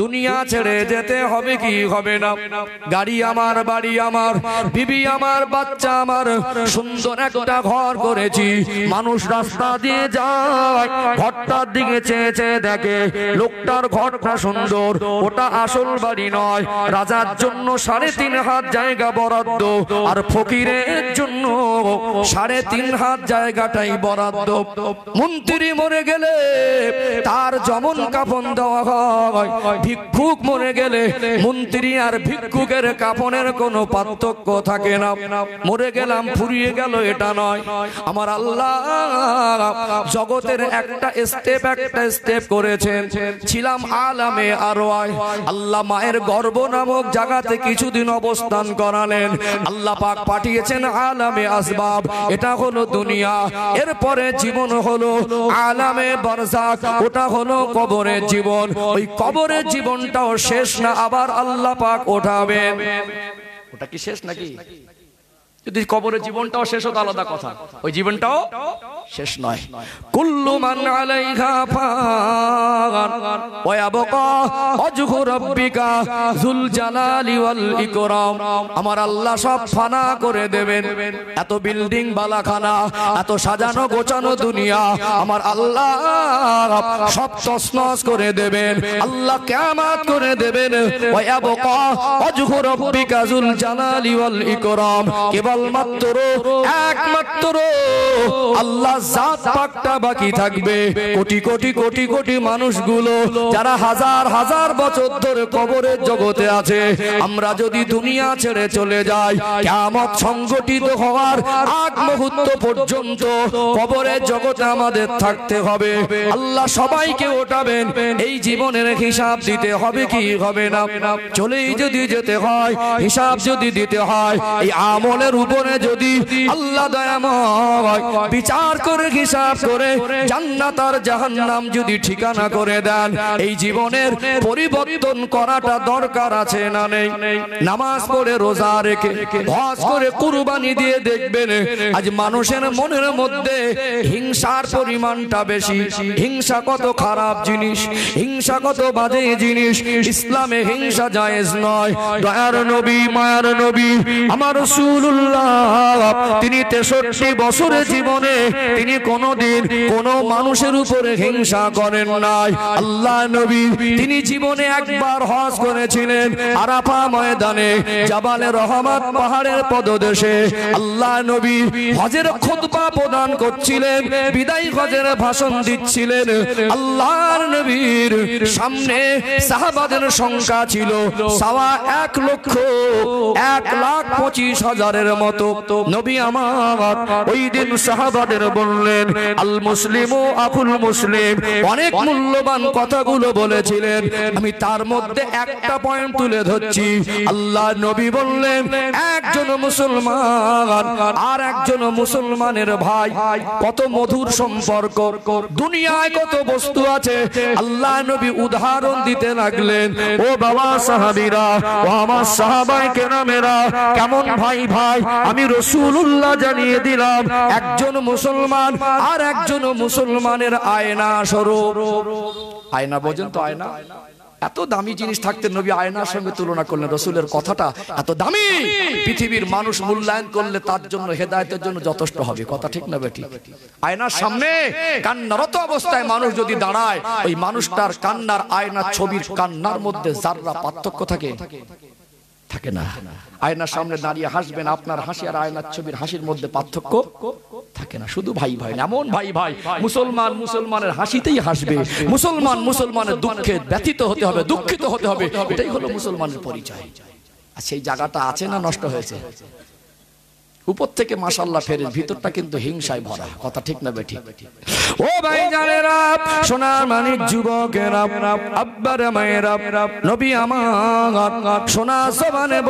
দুনিয়া ছেড়ে যেতে হবে কি হবে না গাড়ি আমার বাড়ি আমার বিবি আমার বাচ্চা আমার সুন্দর একটা ঘর করেছি মানুষ রাস্তা দিয়ে যায় ঘরটার দিকে চেয়ে চেয়ে দেখে লোকটার ঘরটা সুন্দর ওটা আসল বাড়ি নয় রাজার জন্য সাড়ে তিন হাত জায়গা বরাদ্দ আর ফকিরের জন্য সাড়ে তিন হাত জায়গাটাই বরাদ্দ মন্ত্রী মরে গেলে তার যমন কাপন দেওয়া হয় সময় ভিক্ষুক মরে গেলে মন্ত্রী আর ভিক্ষুকের কাপনের কোনো পার্থক্য থাকে না মরে গেলাম ফুরিয়ে গেল এটা নয় আমার আল্লাহ জগতের একটা স্টেপ একটা স্টেপ করেছেন ছিলাম আলামে আর আল্লাহ মায়ের গর্ব নামক জায়গাতে কিছুদিন অবস্থান করালেন আল্লাহ পাক পাঠিয়েছেন আলামে আসবাব এটা হলো দুনিয়া এরপরে জীবন হলো আলামে বরজাক ওটা হলো কবরের জীবন ওই কবরে জীবনটাও শেষ না আবার আল্লাহ পাক ওঠাবেন ওটা কি শেষ নাকি যদি কবরের জীবনটাও শেষ হতো আলাদা কথা ওই জীবনটাও শেষ নয় কুল্লু মান আমার আল্লাহ সব ফানা করে দেবেন এত বিল্ডিং বালাখানা এত সাজানো গোছানো দুনিয়া আমার আল্লাহ সব তসনস করে দেবেন আল্লাহ কিয়ামত করে দেবেন ওয়া আবকা ওয়াজহু রাব্বিকা যুল জালালি ওয়াল ইকরাম কেবল কেবলমাত্র একমাত্র আল্লাহ জাত পাকটা বাকি থাকবে কোটি কোটি কোটি কোটি মানুষগুলো যারা হাজার হাজার বছর ধরে কবরের জগতে আছে আমরা যদি দুনিয়া ছেড়ে চলে যাই সংগঠিত হওয়ার আগ মুহূর্ত পর্যন্ত কবরের জগতে আমাদের থাকতে হবে আল্লাহ সবাইকে ওঠাবেন এই জীবনের হিসাব দিতে হবে কি হবে না চলেই যদি যেতে হয় হিসাব যদি দিতে হয় এই আমলের উপরে যদি আল্লাহ দয়াময় বিচার করে হিসাব করে জান্নাতার আর জাহান্নাম যদি ঠিকানা করে দেন এই জীবনের পরিবর্তন করাটা দরকার আছে না নেই নামাজ পড়ে রোজা রেখে হজ করে কুরবানি দিয়ে দেখবেন আজ মানুষের মনের মধ্যে হিংসার পরিমাণটা বেশি হিংসা কত খারাপ জিনিস হিংসা কত বাজে জিনিস ইসলামে হিংসা জায়েজ নয় দয়ার নবী মায়ার নবী আমার রসুল্লাহ তিনি তেষট্টি বছরের জীবনে তিনি কোনোদিন কোনো মানুষের উপরে হিংসা করেন নাই আল্লাহ নবী তিনি জীবনে একবার হজ করেছিলেন আরাফা ময়দানে জাবালে পাহাড়ের পদদেশে আল্লাহ নবী হজের প্রদান করছিলেন বিদায় হজের ভাষণ দিচ্ছিলেন আল্লাহর নবীর সামনে সাহাবাদের সংখ্যা ছিল সাওয়া এক লক্ষ এক লাখ পঁচিশ হাজারের মতো নবী আমার ওই দিন সাহাবাদের বললেন আল মুসলিম ও আফুল মুসলিম অনেক মূল্যবান কথাগুলো বলেছিলেন আমি তার মধ্যে একটা পয়েন্ট তুলে ধরছি আল্লাহ নবী বললেন একজন মুসলমান আর একজন মুসলমানের ভাই কত মধুর সম্পর্ক দুনিয়ায় কত বস্তু আছে আল্লাহ নবী উদাহরণ দিতে লাগলেন ও বাবা সাহাবিরা ও আমার সাহাবাই কেরামেরা কেমন ভাই ভাই আমি রসুল্লাহ জানিয়ে দিলাম একজন মুসলমান আর একজন মুসলমানের আয়না স্বরূপ আয়না বোঝেন তো আয়না এত দামি জিনিস থাকতে নবী আয়নার সঙ্গে তুলনা করলেন রসুলের কথাটা এত দামি পৃথিবীর মানুষ মূল্যায়ন করলে তার জন্য হেদায়তের জন্য যথেষ্ট হবে কথা ঠিক না বেটি আয়নার সামনে কান্নারত অবস্থায় মানুষ যদি দাঁড়ায় ওই মানুষটার কান্নার আয়নার ছবির কান্নার মধ্যে যার পার্থক্য থাকে থাকে না আয়নার সামনে দাঁড়িয়ে হাসবেন আপনার হাসি আর আয়নার ছবির হাসির মধ্যে পার্থক্য থাকে না শুধু ভাই ভাই এমন ভাই ভাই মুসলমান মুসলমানের হাসিতেই হাসবে মুসলমান মুসলমানের দুঃখে ব্যথিত হতে হবে দুঃখিত হতে হবে এটাই হলো মুসলমানের পরিচয় আর সেই জায়গাটা আছে না নষ্ট হয়েছে উপর থেকে মাসাল্লাহ ফেরে ভিতরটা কিন্তু হিংসায় ভরা কথা ঠিক না বেঠিক ও ভাই জানেরা সোনার মানিক যুবকেরা আব্বার মায়েরা নবী আমার সোনা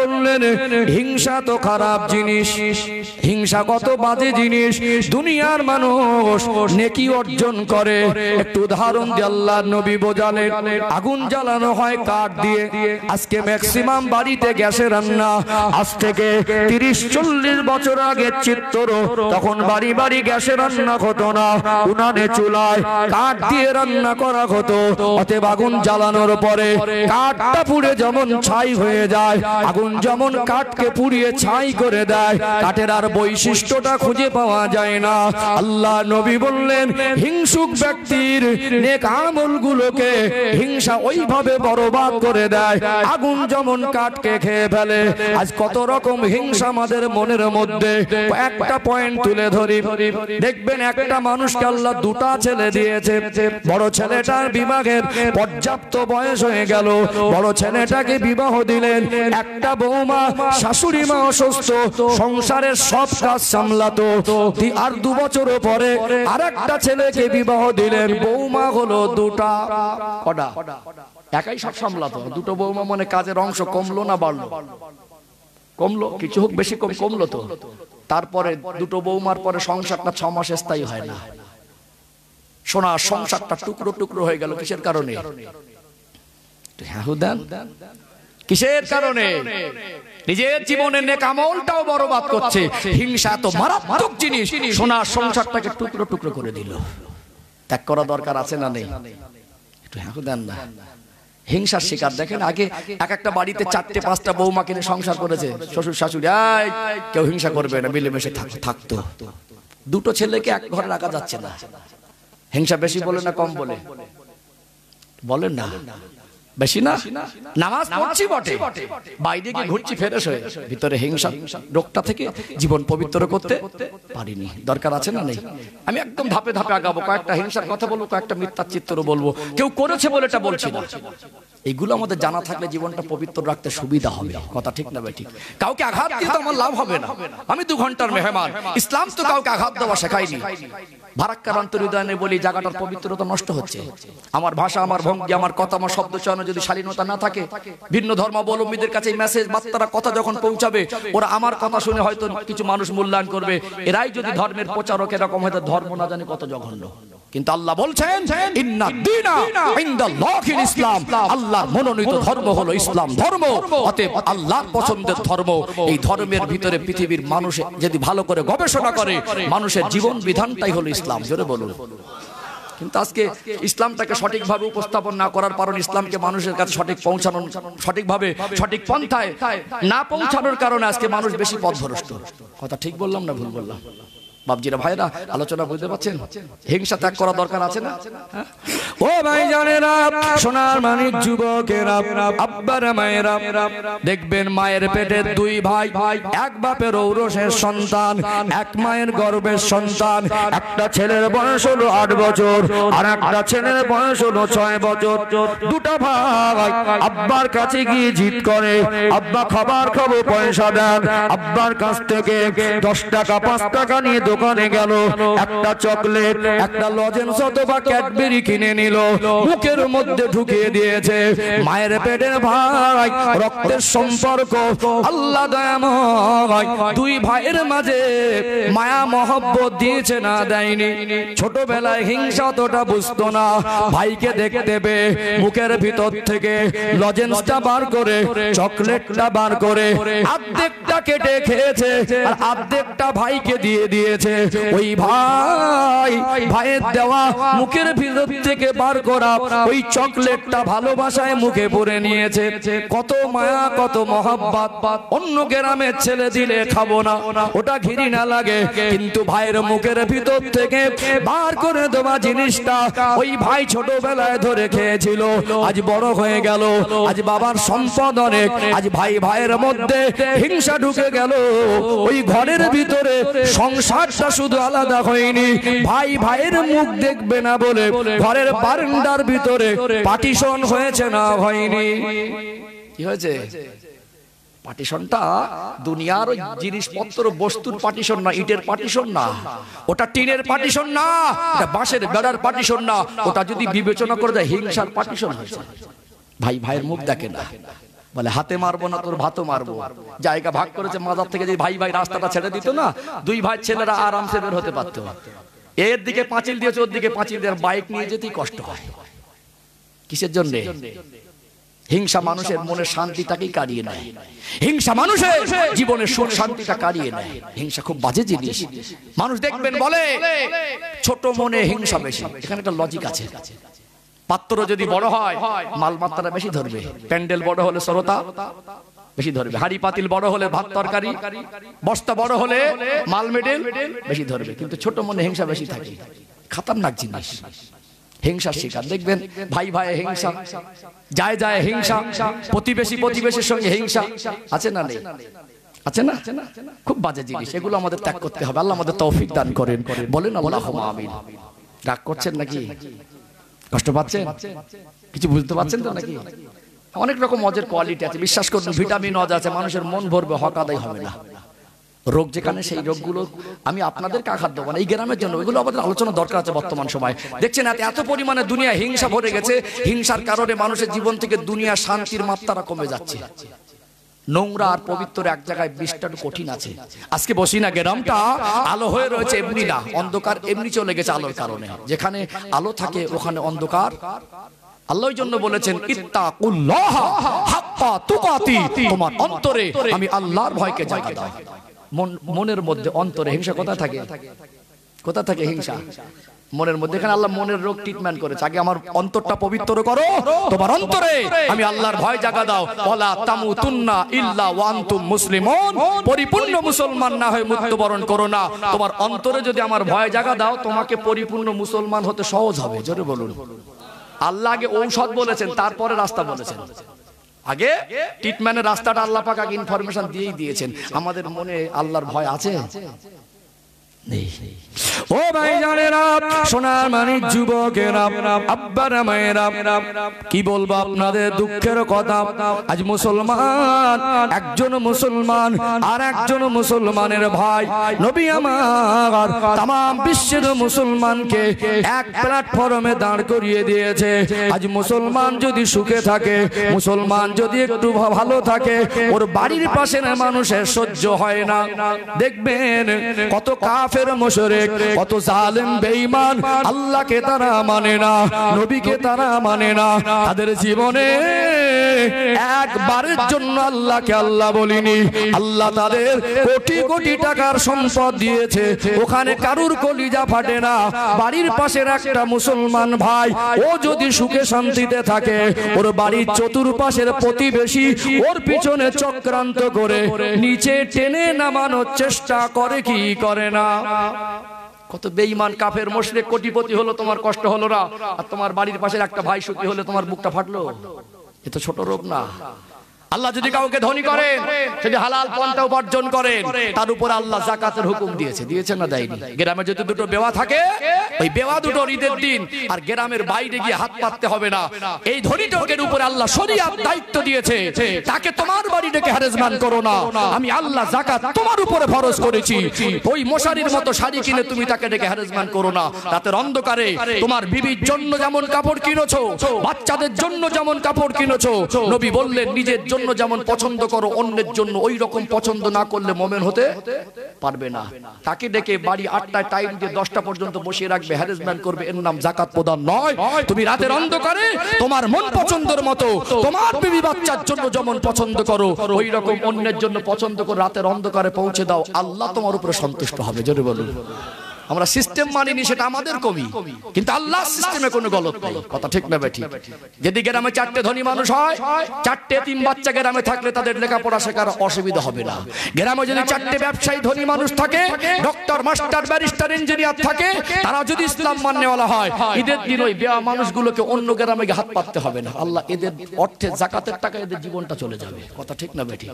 বললেন হিংসা তো খারাপ জিনিস হিংসা কত বাজে জিনিস দুনিয়ার মানুষ নেকি অর্জন করে একটু উদাহরণ দিয়ে আল্লাহ নবী বোঝালেন আগুন জ্বালানো হয় কাঠ দিয়ে আজকে ম্যাক্সিমাম বাড়িতে গ্যাসে রান্না আজ থেকে তিরিশ চল্লিশ বছর বছর আগে চিত্তর তখন বাড়ি বাড়ি গ্যাসে রান্না হতো না উনানে চুলায় কাঠ দিয়ে রান্না করা হতো অতএব আগুন জ্বালানোর পরে কাঠটা পুড়ে যেমন ছাই হয়ে যায় আগুন যেমন কাঠকে পুড়িয়ে ছাই করে দেয় কাঠের আর বৈশিষ্ট্যটা খুঁজে পাওয়া যায় না আল্লাহ নবী বললেন হিংসুক ব্যক্তির নেক হিংসা ওইভাবে বরবাদ করে দেয় আগুন যেমন কাঠকে খেয়ে ফেলে আজ কত রকম হিংসা আমাদের মনের মধ্যে মধ্যে একটা পয়েন্ট তুলে ধরি দেখবেন একটা মানুষকে আল্লাহ দুটা ছেলে দিয়েছে বড় ছেলেটার বিবাহের পর্যাপ্ত বয়স হয়ে গেল বড় ছেলেটাকে বিবাহ দিলেন একটা বৌমা শাশুড়ি মা অসুস্থ সংসারের সব কাজ সামলাতো আর দু বছর পরে আর একটা ছেলেকে বিবাহ দিলেন বৌমা হলো দুটা কটা একাই সব সামলাতো দুটো বৌমা মনে কাজের অংশ কমলো না বাড়লো কমলো কিছু হোক বেশি কম কমলো তো তারপরে দুটো বৌমার পরে সংসারটা ছ মাসে স্থায়ী হয় না সোনা সংসারটা টুকরো টুকরো হয়ে গেল কিসের কারণে হ্যাঁ, কিসের কারণে নিজের জীবনের নেকামলটাও বরবাদ করছে হিংসা তো মারাত্মক জিনিস সোনার সংসারটাকে টুকরো টুকরো করে দিল ত্যাগ করা দরকার আছে না নেই একটু হ্যাঁ দেন না হিংসার শিকার দেখেন আগে এক একটা বাড়িতে চারটে পাঁচটা বৌমা কিনে সংসার করেছে শ্বশুর শাশুড়ি আয় কেউ হিংসা করবে না মিলেমিশে থাকতো দুটো ছেলেকে এক ঘরে রাখা যাচ্ছে না হিংসা বেশি বলে না কম বলে বলেন না বেশি না নামাজ পড়ছি বটে বাইরে গিয়ে ঘুরছি ফেরেস হয়ে ভিতরে হিংসা রোগটা থেকে জীবন পবিত্র করতে পারিনি দরকার আছে না নেই আমি একদম ধাপে ধাপে আগাবো কয়েকটা হিংসার কথা বলবো কয়েকটা মিথ্যার চিত্র বলবো কেউ করেছে বলে এটা বলছি না এগুলো আমাদের জানা থাকলে জীবনটা পবিত্র রাখতে সুবিধা হবে কথা ঠিক না ঠিক কাউকে আঘাত দিতে আমার লাভ হবে না আমি দু ঘন্টার মেহমান ইসলাম তো কাউকে আঘাত দেওয়া শেখাইনি ভারাক্রান্ত হৃদয়ে বলি জায়গাটার পবিত্রতা নষ্ট হচ্ছে আমার ভাষা আমার ভঙ্গি আমার কথা আমার শব্দ চয়নে যদি শালীনতা না থাকে ভিন্ন ধর্মাবলম্বীদের কাছে মেসেজ বার্তারা কথা যখন পৌঁছাবে ওরা আমার কথা শুনে হয়তো কিছু মানুষ মূল্যায়ন করবে এরাই যদি ধর্মের প্রচারক এরকম হয়তো ধর্ম না জানে কত জঘন্য কিন্তু আল্লাহ বলছেন ইসলাম আল্লাহ মনোনীত ধর্ম হলো ইসলাম ধর্ম আল্লাহ পছন্দের ধর্ম এই ধর্মের ভিতরে পৃথিবীর মানুষ যদি ভালো করে গবেষণা করে মানুষের জীবন বিধানটাই হলো ইসলাম জোরে বলুন কিন্তু আজকে ইসলামটাকে সঠিকভাবে উপস্থাপন না করার কারণ ইসলামকে মানুষের কাছে সঠিক পৌঁছানো সঠিকভাবে সঠিক পন্থায় না পৌঁছানোর কারণে আজকে মানুষ বেশি পথভ্রষ্ট কথা ঠিক বললাম না ভুল বললাম বাবজিরা ভাইরা আলোচনা বুঝতে পারছেন হিংসা ত্যাগ করা দরকার আছে না ও ভাই জানেরা সোনার মানিক যুবকেরা আব্বার মায়েরা দেখবেন মায়ের পেটে দুই ভাই ভাই এক বাপের ঔরসের সন্তান এক মায়ের গর্বের সন্তান একটা ছেলের বয়স হলো আট বছর আর একটা ছেলের বয়স হলো ছয় বছর দুটো ভাই আব্বার কাছে গিয়ে জিত করে আব্বা খাবার খাবো পয়সা দেন আব্বার কাছ থেকে দশ টাকা পাঁচ টাকা নিয়ে দোকানে গেল একটা চকলেট একটা লজেন্স অথবা ক্যাডবেরি কিনে নিল মুখের মধ্যে ঢুকিয়ে দিয়েছে মায়ের পেটের ভাই রক্তের সম্পর্ক আল্লাহ দয়াময় দুই ভাইয়ের মাঝে মায়া মহব্বত দিয়েছে না দেয়নি ছোটবেলায় হিংসা তোটা বুঝতো না ভাইকে দেখে দেবে মুখের ভিতর থেকে লজেন্সটা বার করে চকলেটটা বার করে আর্ধেকটা কেটে খেয়েছে আর আর্ধেকটা ভাইকে দিয়ে দিয়েছে দিয়েছে ওই ভাই ভাইয়ের দেওয়া মুখের ভিতর থেকে বার করা ওই চকলেটটা ভালোবাসায় মুখে পরে নিয়েছে কত মায়া কত মহাব্বাত অন্য গ্রামের ছেলে দিলে খাবো না ওটা ঘিরি না লাগে কিন্তু ভাইয়ের মুখের ভিতর থেকে বার করে দেওয়া জিনিসটা ওই ভাই ছোটবেলায় ধরে খেয়েছিল আজ বড় হয়ে গেল আজ বাবার সম্পদ অনেক আজ ভাই ভাইয়ের মধ্যে হিংসা ঢুকে গেল ওই ঘরের ভিতরে সংসার বাসটা শুধু আলাদা হয়নি ভাই ভাইয়ের মুখ দেখবে না বলে ঘরের বারান্দার ভিতরে পার্টিশন হয়েছে না হয়নি কি হয়েছে দুনিয়ার ওই জিনিসপত্র বস্তুর পার্টিশন না ইটের পার্টিশন না ওটা টিনের পার্টিশন না বাঁশের বেড়ার পার্টিশন না ওটা যদি বিবেচনা করে দেয় হিংসার পার্টিশন হয়েছে ভাই ভাইয়ের মুখ দেখে না বলে হাতে মারবো না তোর ভাতও মারবো জায়গা ভাগ করেছে মাজার থেকে যে ভাই ভাই রাস্তাটা ছেড়ে দিত না দুই ভাই ছেলেরা আরামসে বের হতে পারতো এর দিকে পাঁচিল দিয়েছে ওর দিকে পাঁচিল দিয়ে বাইক নিয়ে যেতেই কষ্ট হয় কিসের জন্য হিংসা মানুষের মনে শান্তিটাকেই কাড়িয়ে নেয় হিংসা মানুষের জীবনে সুখ শান্তিটা কাড়িয়ে নেয় হিংসা খুব বাজে জিনিস মানুষ দেখবেন বলে ছোট মনে হিংসা বেশি এখানে একটা লজিক আছে পাত্র যদি বড় হয় মাল মাত্রা বেশি ধরবে প্যান্ডেল বড় হলে শ্রোতা বেশি ধরবে হাড়ি পাতিল বড় হলে ভাত তরকারি বস্তা বড় হলে মাল মেডেল বেশি ধরবে কিন্তু ছোট মনে হিংসা বেশি থাকে খাতারনাক জিনিস হিংসার শিকার দেখবেন ভাই ভাই হিংসা যায় যায় হিংসা প্রতিবেশী প্রতিবেশীর সঙ্গে হিংসা আছে না নেই আছে না খুব বাজে জিনিস এগুলো আমাদের ত্যাগ করতে হবে আল্লাহ আমাদের তৌফিক দান করেন বলেন আল্লাহ আমিন রাগ করছেন নাকি কষ্ট পাচ্ছে কিছু বুঝতে পাচ্ছেন তো নাকি অনেক রকম অজের কোয়ালিটি আছে বিশ্বাস করুন ভিটামিন অজ আছে মানুষের মন ভরবে হকাদাই হবে না রোগ যেখানে সেই রোগগুলো আমি আপনাদের কাকার দেবো না এই গ্রামের জন্য ওইগুলো আমাদের আলোচনা দরকার আছে বর্তমান সময় দেখছেন এত এত পরিমাণে দুনিয়া হিংসা ভরে গেছে হিংসার কারণে মানুষের জীবন থেকে দুনিয়া শান্তির মাত্রাটা কমে যাচ্ছে নোংরা আর পবিত্র এক জায়গায় বিষ্টান কঠিন আছে আজকে বসি না গ্রামটা আলো হয়ে রয়েছে এমনি না অন্ধকার এমনি চলে গেছে আলোর কারণে যেখানে আলো থাকে ওখানে অন্ধকার আল্লাহর জন্য বলেছেন ইত্তাকুল্লাহ হাক্কা তুকাতি তোমার অন্তরে আমি আল্লাহর ভয়কে জাগা দাও মনের মধ্যে অন্তরে হিংসা কোথায় থাকে কোথা থাকে হিংসা মনের মধ্যে এখানে আল্লাহ মনের রোগ ট্রিটমেন্ট করেছে আগে আমার অন্তরটা পবিত্র করো তোমার অন্তরে আমি আল্লাহর ভয় জাগা দাও বলা তামু তুন্না ইল্লা ওয়ান্তুম মুসলিম পরিপূর্ণ মুসলমান না হয়ে মৃত্যুবরণ করো না তোমার অন্তরে যদি আমার ভয় জাগা দাও তোমাকে পরিপূর্ণ মুসলমান হতে সহজ হবে জোরে বলুন আল্লাহ আগে ঔষধ বলেছেন তারপরে রাস্তা বলেছেন আগে ট্রিটমেন্টের রাস্তাটা আল্লাহ পাক আগে ইনফরমেশন দিয়েই দিয়েছেন আমাদের মনে আল্লাহর ভয় আছে নেই ও ভাই জানেরা সোনার মানিক যুবকেরা আব্বারা মায়েরা কি বলবো আপনাদের দুঃখের কথা আজ মুসলমান একজন মুসলমান আর একজন মুসলমানের ভাই নবী আমার তাম বিশ্বের মুসলমানকে এক প্ল্যাটফর্মে দাঁড় করিয়ে দিয়েছে আজ মুসলমান যদি সুখে থাকে মুসলমান যদি একটু ভালো থাকে ওর বাড়ির পাশের মানুষের সহ্য হয় না দেখবেন কত কাফের মোশরেক কত জালেম বেঈমান আল্লাহকে তারা মানে না নবীকে তারা মানে না তাদের জীবনে একবারের জন্য আল্লাহকে আল্লাহ বলিনি আল্লাহ তাদের কোটি কোটি টাকার সম্পদ দিয়েছে ওখানে কারুর কলিজা ফাটে না বাড়ির পাশের একটা মুসলমান ভাই ও যদি সুখে শান্তিতে থাকে ওর বাড়ির চতুর্পাশের প্রতিবেশী ওর পিছনে চক্রান্ত করে নিচে টেনে নামানোর চেষ্টা করে কি করে না কত বেঈমান কাফের মোশরেক কোটিপতি হলো তোমার কষ্ট হলো না আর তোমার বাড়ির পাশের একটা ভাই সুখী হলে তোমার বুকটা ফাটলো এ তো ছোট রোগ না আল্লাহ যদি কাউকে ধনী করেন যদি হালাল পন্থা উপার্জন করেন তার উপর আল্লাহ জাকাতের হুকুম দিয়েছে দিয়েছে না দেয়নি গ্রামে যদি দুটো বেওয়া থাকে ওই বেওয়া দুটো ঈদের দিন আর গ্রামের বাইরে গিয়ে হাত পাততে হবে না এই ধনী টোকের উপর আল্লাহ শরিয়ার দায়িত্ব দিয়েছে তাকে তোমার বাড়ি ডেকে হারেজমান করো না আমি আল্লাহ জাকাত তোমার উপরে ফরজ করেছি ওই মশারির মতো শাড়ি কিনে তুমি তাকে ডেকে হারেজমান করো না রাতের অন্ধকারে তোমার বিবির জন্য যেমন কাপড় কিনেছো বাচ্চাদের জন্য যেমন কাপড় কিনেছো নবী বললেন নিজের জন্য জন্য যেমন পছন্দ করো অন্যের জন্য ওই রকম পছন্দ না করলে মোমেন হতে পারবে না তাকে ডেকে বাড়ি আটটায় টাইম দিয়ে দশটা পর্যন্ত বসিয়ে রাখবে হ্যারেসমেন্ট করবে এর নাম জাকাত প্রদান নয় তুমি রাতের অন্ধকারে তোমার মন পছন্দের মতো তোমার বিবি বাচ্চার জন্য যেমন পছন্দ করো ওই রকম অন্যের জন্য পছন্দ করো রাতের অন্ধকারে পৌঁছে দাও আল্লাহ তোমার উপরে সন্তুষ্ট হবে জোরে বলুন আমরা সিস্টেম মানিনি সেটা আমাদের কবি কিন্তু আল্লাহ সিস্টেমে কোনো গল্প নেই কথা ঠিক না ঠিক যদি গ্রামে চারটে ধনী মানুষ হয় চারটে তিন বাচ্চা গ্রামে থাকলে তাদের লেখাপড়া শেখার অসুবিধা হবে না গ্রামে যদি চারটে ব্যবসায়ী ধনী মানুষ থাকে ডক্টর মাস্টার ব্যারিস্টার ইঞ্জিনিয়ার থাকে তারা যদি ইসলাম মান্যওয়ালা হয় ঈদের দিন ওই বেয়া মানুষগুলোকে অন্য গ্রামে হাত পাততে হবে না আল্লাহ এদের অর্থে জাকাতের টাকা এদের জীবনটা চলে যাবে কথা ঠিক না বেঠি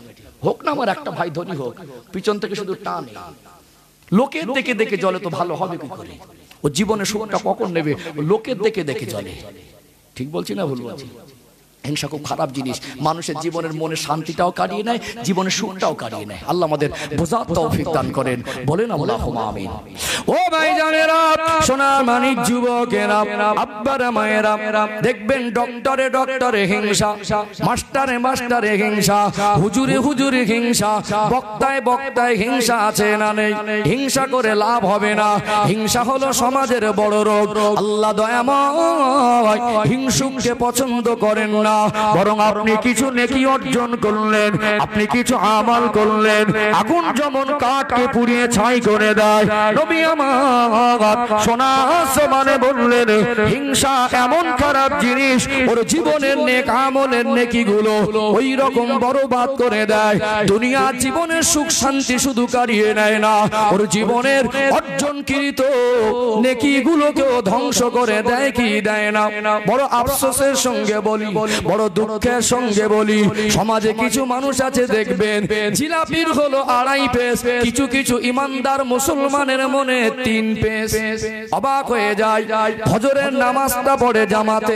হোক না আমার একটা ভাই ধনী হোক পিছন থেকে শুধু টান না লোকের দেখে দেখে জলে তো ভালো হবে কি করে ও জীবনে সুখটা কখন নেবে লোকের দেখে দেখে জলে ঠিক বলছি না ভুল বলছি হিংসা খুব খারাপ জিনিস মানুষের জীবনের মনে শান্তিটাও কাটিয়ে নেয় জীবনের সুখটাও কাটিয়ে নেয় আল্লাহ আমাদের বোঝার তৌফিক দান করেন বলেন আল্লাহ আমিন ও ভাই জানেরা সোনার যুবকেরা মায়েরা দেখবেন ডক্টরে ডক্টরে হিংসা মাস্টারে মাস্টারে হিংসা হুজুরে হুজুরে হিংসা বক্তায় বক্তায় হিংসা আছে না নেই হিংসা করে লাভ হবে না হিংসা হলো সমাজের বড় রোগ আল্লাহ দয়াময় হিংসুককে পছন্দ করেন না না বরং আপনি কিছু নেকি অর্জন করলেন আপনি কিছু আমল করলেন আগুন যেমন কাঠকে পুড়িয়ে ছাই করে দেয় নবী আমার সোনা সমানে বললেন হিংসা এমন খারাপ জিনিস ওর জীবনের নেক আমলের নেকি গুলো ওই রকম বরবাদ করে দেয় দুনিয়া জীবনের সুখ শান্তি শুধু কারিয়ে নেয় না ওর জীবনের অর্জন কৃত নেকি গুলোকেও ধ্বংস করে দেয় কি দেয় না বড় আফসোসের সঙ্গে বলি বড় দুঃখের সঙ্গে বলি সমাজে কিছু মানুষ আছে দেখবেন জিলাপির হলো আড়াই পেস কিছু কিছু ইমানদার মুসলমানের মনে তিন পেস অবাক হয়ে যায় হজরের নামাজটা পড়ে জামাতে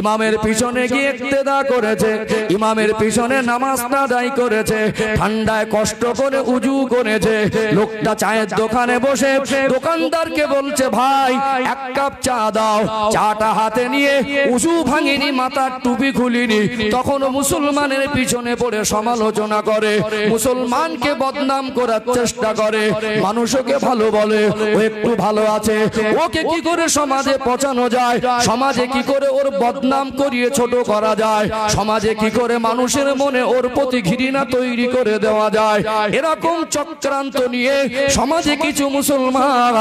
ইমামের পিছনে গিয়ে ইত্তেদা করেছে ইমামের পিছনে নামাজটা দায়ী করেছে ঠান্ডায় কষ্ট করে উজু করেছে লোকটা চায়ের দোকানে বসে দোকানদারকে বলছে ভাই এক কাপ চা দাও চাটা হাতে নিয়ে উজু ভাঙিনি মাথা টুপি টুপি খুলিনি তখনও মুসলমানের পিছনে পড়ে সমালোচনা করে মুসলমানকে বদনাম করার চেষ্টা করে মানুষকে ভালো বলে ও একটু ভালো আছে ওকে কি করে সমাজে পচানো যায় সমাজে কি করে ওর বদনাম করিয়ে ছোট করা যায় সমাজে কি করে মানুষের মনে ওর প্রতি ঘৃণা তৈরি করে দেওয়া যায় এরকম চক্রান্ত নিয়ে সমাজে কিছু মুসলমান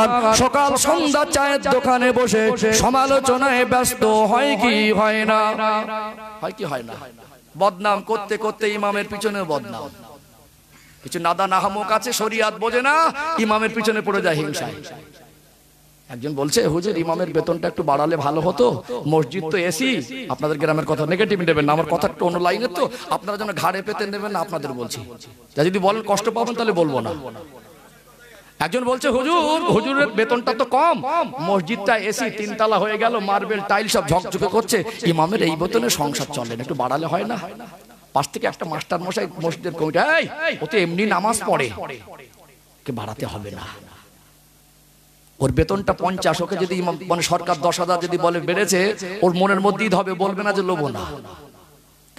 সকাল সন্ধ্যা চায়ের দোকানে বসে সমালোচনায় ব্যস্ত হয় কি হয় না হয় কি হয় না বদনাম করতে করতে ইমামের পিছনে বদনাম কিছু নাদা নাহামক আছে শরিয়াত বোঝে না ইমামের পিছনে পড়ে যায় হিংসা একজন বলছে হুজুর ইমামের বেতনটা একটু বাড়ালে ভালো হতো মসজিদ তো এসি আপনাদের গ্রামের কথা নেগেটিভ নেবেন না আমার কথা একটু অন্য লাইনে তো আপনারা যেন ঘাড়ে পেতে নেবেন না আপনাদের বলছি যা যদি বলেন কষ্ট পাবেন তাহলে বলবো না একজন বলছে হুজুর হুজুরের বেতনটা তো কম মসজিদটা এসি তিনতলা হয়ে গেল মার্বেল টাইল সব ঝকঝকে করছে ইমামের এই বেতনে সংসার চলে না একটু বাড়ালে হয় না পাশ থেকে একটা মাস্টার মশাই মসজিদের কমিটি ও তো এমনি নামাজ পড়ে কে বাড়াতে হবে না ওর বেতনটা পঞ্চাশ ওকে যদি মানে সরকার দশ হাজার যদি বলে বেড়েছে ওর মনের মধ্যেই হবে বলবে না যে লোবো না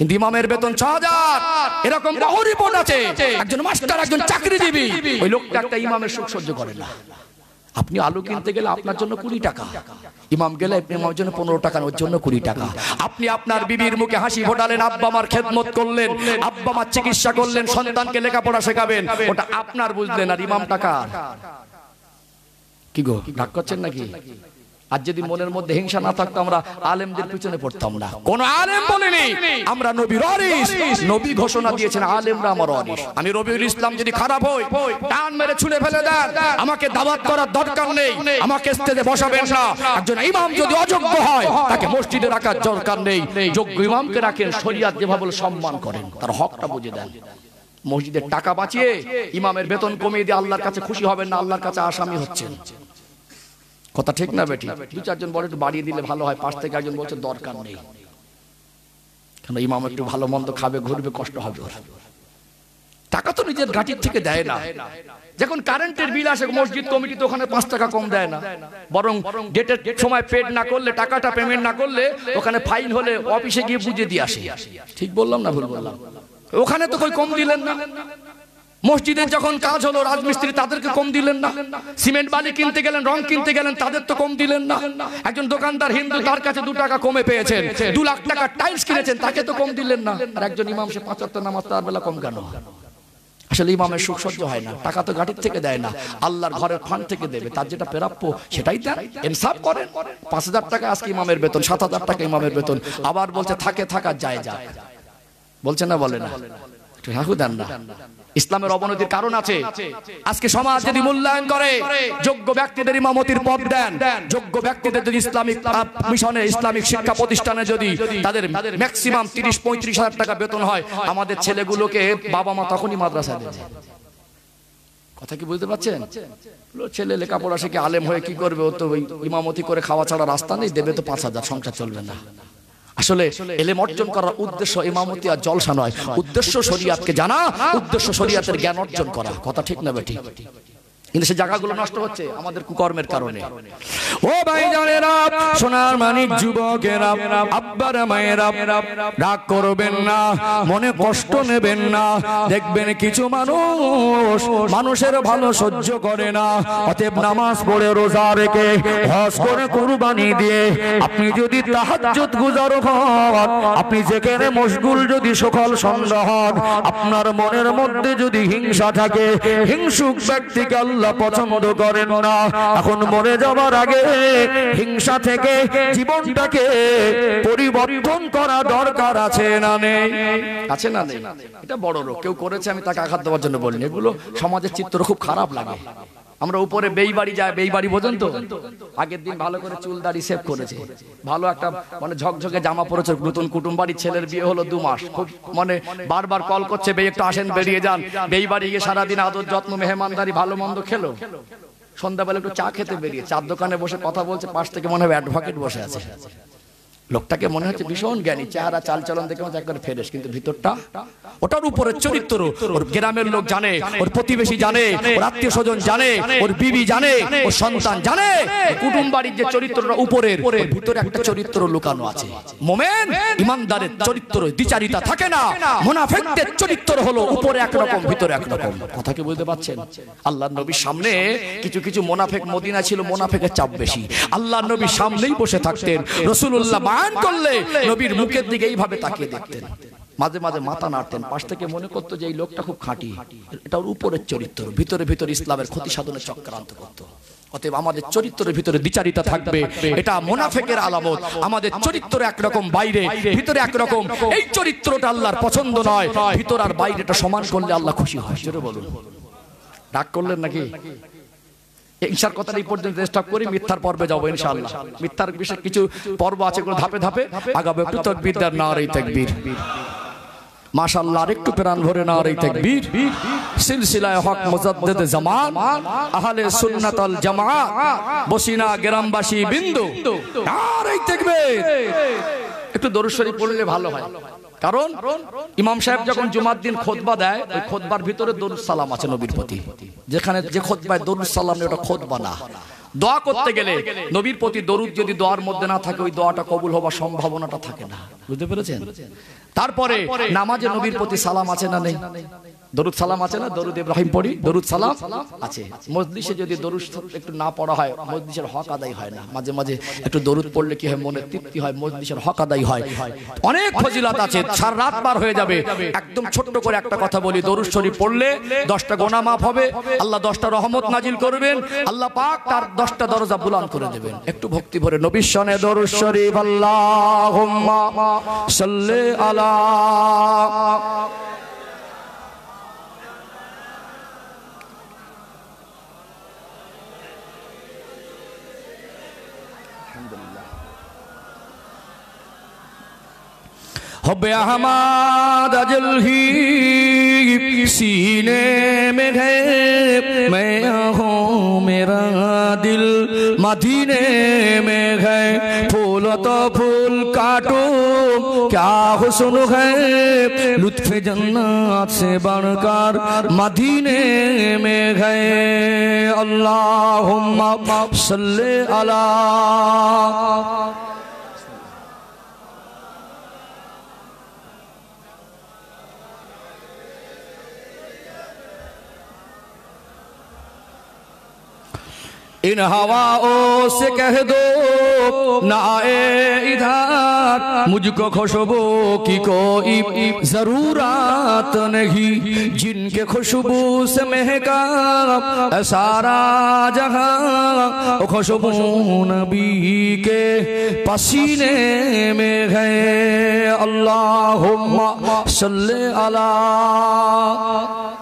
কিন্তু ইমামের বেতন ছ হাজার এরকম বহু রিপোর্ট আছে একজন মাস্টার একজন চাকরিজীবী ওই লোকটা একটা ইমামের সুখ সহ্য করে না আপনি আলু কিনতে গেলে আপনার জন্য কুড়ি টাকা ইমাম গেলে আপনি আমার জন্য পনেরো টাকা ওর জন্য কুড়ি টাকা আপনি আপনার বিবির মুখে হাসি ফোটালেন আব্বা মার খেদমত করলেন আব্বা মার চিকিৎসা করলেন সন্তানকে লেখাপড়া শেখাবেন ওটা আপনার বুঝলেন আর ইমাম টাকা কি গো ডাক করছেন নাকি আর যদি মনের মধ্যে হিংসা না থাকতো আমরা আলেমদের পিছনে পড়তাম না কোন আলেম বলেনি আমরা নবীর অরিস নবী ঘোষণা দিয়েছেন আলেমরা আমার অরিস আমি রবিউল ইসলাম যদি খারাপ হই টান মেরে ছুলে ফেলে দেন আমাকে দাওয়াত করার দরকার নেই আমাকে স্টেজে বসাবেন না একজন ইমাম যদি অযোগ্য হয় তাকে মসজিদে রাখার দরকার নেই যোগ্য ইমামকে রাখেন শরিয়াত যেভাবে সম্মান করেন তার হকটা বুঝে দেন মসজিদের টাকা বাঁচিয়ে ইমামের বেতন কমিয়ে দিয়ে আল্লাহর কাছে খুশি হবেন না আল্লাহর কাছে আসামি হচ্ছেন কথা ঠিক না বেটি দু চারজন বলে একটু বাড়িয়ে দিলে ভালো হয় পাশ থেকে একজন বলছে দরকার নেই কেন ইমাম একটু ভালো মন্দ খাবে ঘুরবে কষ্ট হবে ওর টাকা তো নিজের ঘাটির থেকে দেয় না যখন কারেন্টের বিল আসে মসজিদ কমিটি তো ওখানে পাঁচ টাকা কম দেয় না বরং ডেটের সময় পেড না করলে টাকাটা পেমেন্ট না করলে ওখানে ফাইন হলে অফিসে গিয়ে বুঝে দিয়ে আসি ঠিক বললাম না ভুল বললাম ওখানে তো কই কম দিলেন না মসজিদের যখন কাজ হলো রাজমিস্ত্রি তাদেরকে কম দিলেন না সিমেন্ট বালি কিনতে গেলেন রং কিনতে গেলেন তাদের তো কম দিলেন না একজন দোকানদার হিন্দু তার কাছে দু টাকা কমে পেয়েছেন দু লাখ টাকা টাইলস কিনেছেন তাকে তো কম দিলেন না আর একজন ইমাম সে পাঁচাত্তর নামাজ তার বেলা কম কেন আসলে ইমামের সুখ সহ্য হয় না টাকা তো গাড়ির থেকে দেয় না আল্লাহর ঘরের ফান থেকে দেবে তার যেটা প্রাপ্য সেটাই দেন ইনসাফ করেন পাঁচ হাজার টাকা আজকে ইমামের বেতন সাত হাজার টাকা ইমামের বেতন আবার বলছে থাকে থাকা যায় যায় বলছে না বলে না ঠাকুর দেন না ইসলামের অবনতির কারণ আছে আজকে সমাজ যদি মূল্যায়ন করে যোগ্য ব্যক্তিদের ইমামতির পথ দেন যোগ্য ব্যক্তিদের যদি ইসলামিক মিশনে ইসলামিক শিক্ষা প্রতিষ্ঠানে যদি তাদের ম্যাক্সিমাম তিরিশ পঁয়ত্রিশ হাজার টাকা বেতন হয় আমাদের ছেলেগুলোকে বাবা মা তখনই মাদ্রাসায় দেয় কথা কি বুঝতে পারছেন ছেলে লেখাপড়া শিখে আলেম হয়ে কি করবে ও তো ইমামতি করে খাওয়া ছাড়া রাস্তা নেই দেবে তো পাঁচ হাজার সংসার চলবে না আসলে এলেম অর্জন করার উদ্দেশ্য ইমামতি আর জলসা নয় উদ্দেশ্য শরিয়াতকে জানা উদ্দেশ্য শরিয়াতের জ্ঞান অর্জন করা কথা ঠিক না বেটি কিন্তু সে জায়গাগুলো নষ্ট হচ্ছে আমাদের কুকর্মের কারণে ও ভাই জানেরা সোনার মানি যুবকেরা আব্বার মায়েরা রাগ করবেন না মনে কষ্ট নেবেন না দেখবেন কিছু মানুষ মানুষের ভালো সহ্য করে না অতএব নামাজ পড়ে রোজা রেখে হজ করে কুরবানি দিয়ে আপনি যদি তাহাজ্জুদ গুজার হন আপনি যেখানে মশগুল যদি সকল সন্ধ্যা হন আপনার মনের মধ্যে যদি হিংসা থাকে হিংসুক ব্যক্তিকে আল্লাহ আল্লাহ পছন্দ করেন না এখন মরে যাওয়ার আগে হিংসা থেকে জীবনটাকে পরিবর্তন করা দরকার আছে না নেই আছে না নেই এটা বড় রোগ কেউ করেছে আমি তাকে আঘাত দেওয়ার জন্য বলিনি এগুলো সমাজের চিত্র খুব খারাপ লাগে আমরা উপরে বেই বাড়ি যায় বেই বাড়ি বোঝেন তো আগের দিন ভালো করে চুল দাড়ি সেভ করেছে ভালো একটা মানে ঝকঝকে জামা পরেছে নতুন কুটুম বাড়ির ছেলের বিয়ে হলো দু মাস খুব মানে বারবার কল করছে বেই একটু আসেন বেরিয়ে যান বেই বাড়ি গিয়ে সারাদিন আদর যত্ন মেহমানদারি ভালো মন্দ খেলো সন্ধ্যাবেলা একটু চা খেতে বেরিয়ে চার দোকানে বসে কথা বলছে পাশ থেকে মনে হবে অ্যাডভোকেট বসে আছে লোকটাকে মনে হচ্ছে ভীষণ জ্ঞানী চেহারা চালচলন দেখে মতো একবার ফেরেস কিন্তু ভিতরটা ওটার উপরে চরিত্র ওর গ্রামের লোক জানে ওর প্রতিবেশী জানে ওর আত্মীয় স্বজন জানে ওর বিবি জানে ওর সন্তান জানে কুটুম বাড়ির যে চরিত্রটা উপরের ভিতরে একটা চরিত্র লুকানো আছে মোমেন ইমানদারের চরিত্র দ্বিচারিতা থাকে না মোনাফেকদের চরিত্র হলো উপরে একরকম ভিতরে একরকম কথা কি বুঝতে পারছেন আল্লাহ নবীর সামনে কিছু কিছু মোনাফেক মদিনা ছিল মোনাফেকের চাপ বেশি আল্লাহ নবীর সামনেই বসে থাকতেন রসুল্লাহ পান করলে নবীর মুখের দিকে এইভাবে তাকিয়ে দেখতেন মাঝে মাঝে মাথা নাড়তেন পাশ থেকে মনে করতো যে এই লোকটা খুব খাঁটি এটা ওর উপরের চরিত্র ভিতরে ভিতরে ইসলামের ক্ষতি সাধনের চক্রান্ত করতো অতএব আমাদের চরিত্রের ভিতরে বিচারিতা থাকবে এটা মোনাফেকের আলামত আমাদের চরিত্র একরকম বাইরে ভিতরে একরকম এই চরিত্রটা আল্লাহর পছন্দ নয় ভিতর আর বাইরেটা সমান করলে আল্লাহ খুশি হয় বলুন ডাক করলেন নাকি ইনশার কথা এই পর্যন্ত স্টপ করি মিথ্যার পর্বে যাবো ইনশাআল্লাহ মিথ্যার বিষয়ে কিছু পর্ব আছে এগুলো ধাপে ধাপে আগাবে একটু তকবীর না রে আরেকটু প্রাণ ভরে না রে সিলসিলায় হক মুজাদ্দেদ আহলে সুন্নাত আল জামাত বসিনা গ্রামবাসী বিন্দু না রে একটু দরুদ শরীফ পড়লে ভালো হয় কারণ ইমাম সাহেব যখন জুমার দিন খোদবা দেয় ওই খোদবার ভিতরে দরুদ সালাম আছে নবীর প্রতি যেখানে যে খোদবায় দরুদ সালাম ওটা খোদবা না দোয়া করতে গেলে নবীর প্রতি দরুদ যদি দোয়ার মধ্যে না থাকে ওই দোয়াটা কবুল হওয়ার সম্ভাবনাটা থাকে না বুঝতে পেরেছেন তারপরে নামাজে নবীর প্রতি সালাম আছে না নেই দরুদ সালাম আছে না দরুদ ইব্রাহিম পড়ি দরুদ সালাম আছে মজলিসে যদি দরুদ একটু না পড়া হয় মজলিসের হক আদায় হয় না মাঝে মাঝে একটু দরুদ পড়লে কি হয় মনে তৃপ্তি হয় মজলিসের হক আদায় হয় অনেক ফজিলত আছে সারা রাত পার হয়ে যাবে একদম ছোট্ট করে একটা কথা বলি দরুদ শরীফ পড়লে দশটা গোনা মাফ হবে আল্লাহ দশটা রহমত নাজিল করবেন আল্লাহ পাক তার দশটা দরজা বুলান করে দেবেন একটু ভক্তি ভরে নবীর সনে দরুদ শরীফ আল্লাহ সাল্লি আলা حب احمد اجل ہی سینے میں ہے میں ہوں میرا دل مدینے میں ہے پھول تو پھول کاٹو کیا حسن ہے لطف جنات سے بڑھ کر مدینے میں اللہم صلی اللہ ان ہواوں سے کہہ دو نہ آئے ادھار مجھ کو خوشبو کی کوئی ضرورت نہیں جن کے خوشبو سے مہکا سارا جہاں خوشبو نبی کے پسینے میں ہے اللہم صلی اللہ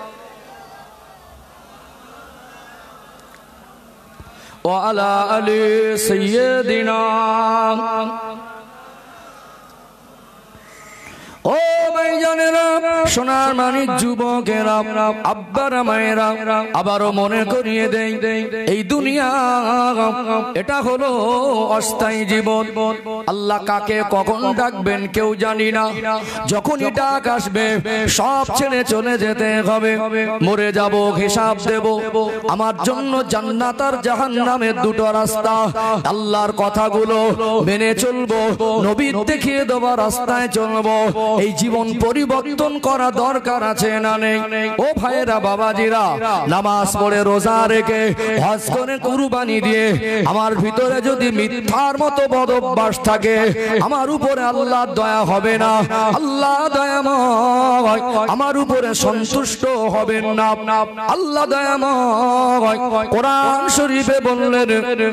وعلی لا سیدنا ও ভাইজানেরা সোনার মানিক যুবকেরা আব্বার মায়েরা আবারও মনে করিয়ে দেই এই দুনিয়া এটা হলো অস্থায়ী জীবন আল্লাহ কাকে কখন ডাকবেন কেউ জানি না যখনই ডাক আসবে সব ছেড়ে চলে যেতে হবে মরে যাব হিসাব দেব আমার জন্য জান্নাতার আর জাহান্নামের দুটো রাস্তা আল্লাহর কথাগুলো মেনে চলবো নবীর দেখিয়ে দেবো রাস্তায় চলবো এই জীবন পরিবর্তন করা দরকার আছে না নেই ও ভাইয়েরা বাবাজিরা নামাজ পড়ে রোজা রেখে হজ করে কুরবানি দিয়ে আমার ভিতরে যদি মিথ্যার মতো বদভ্যাস থাকে আমার উপরে আল্লাহ দয়া হবে না আল্লাহ দয়াময় আমার উপরে সন্তুষ্ট হবেন না আল্লাহ দয়াময় কোরআন শরীফে বললেন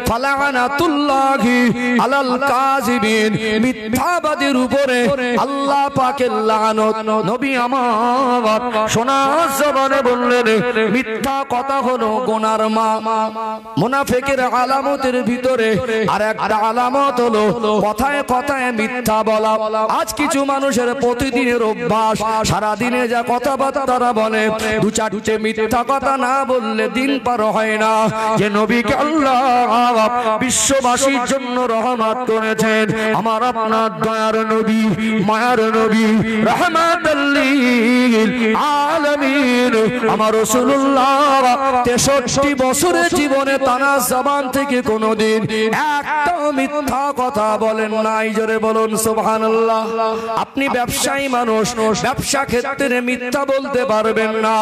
ফালানাতুল্লাহি আলাল কাযিবিন মিথ্যাবাদীর উপরে আল্লাহ পাকে লানত নবী আমার সোনা জবানে বললেন মিথ্যা কথা হলো গোনার মা আলামতের ভিতরে আর একটা আলামত হলো কথায় কথায় মিথ্যা বলা আজ কিছু মানুষের প্রতিদিনের অভ্যাস যা বলে দু চারটে মিথ্যা কথা না বললে দিন পার হয় না যে আল্লাহ বিশ্ববাসীর জন্য রহমত করেছেন আমার আপনার দয়ার নবী মায়ার নবী আপনি ব্যবসায়ী মানুষ ব্যবসা ক্ষেত্রে মিথ্যা বলতে পারবেন না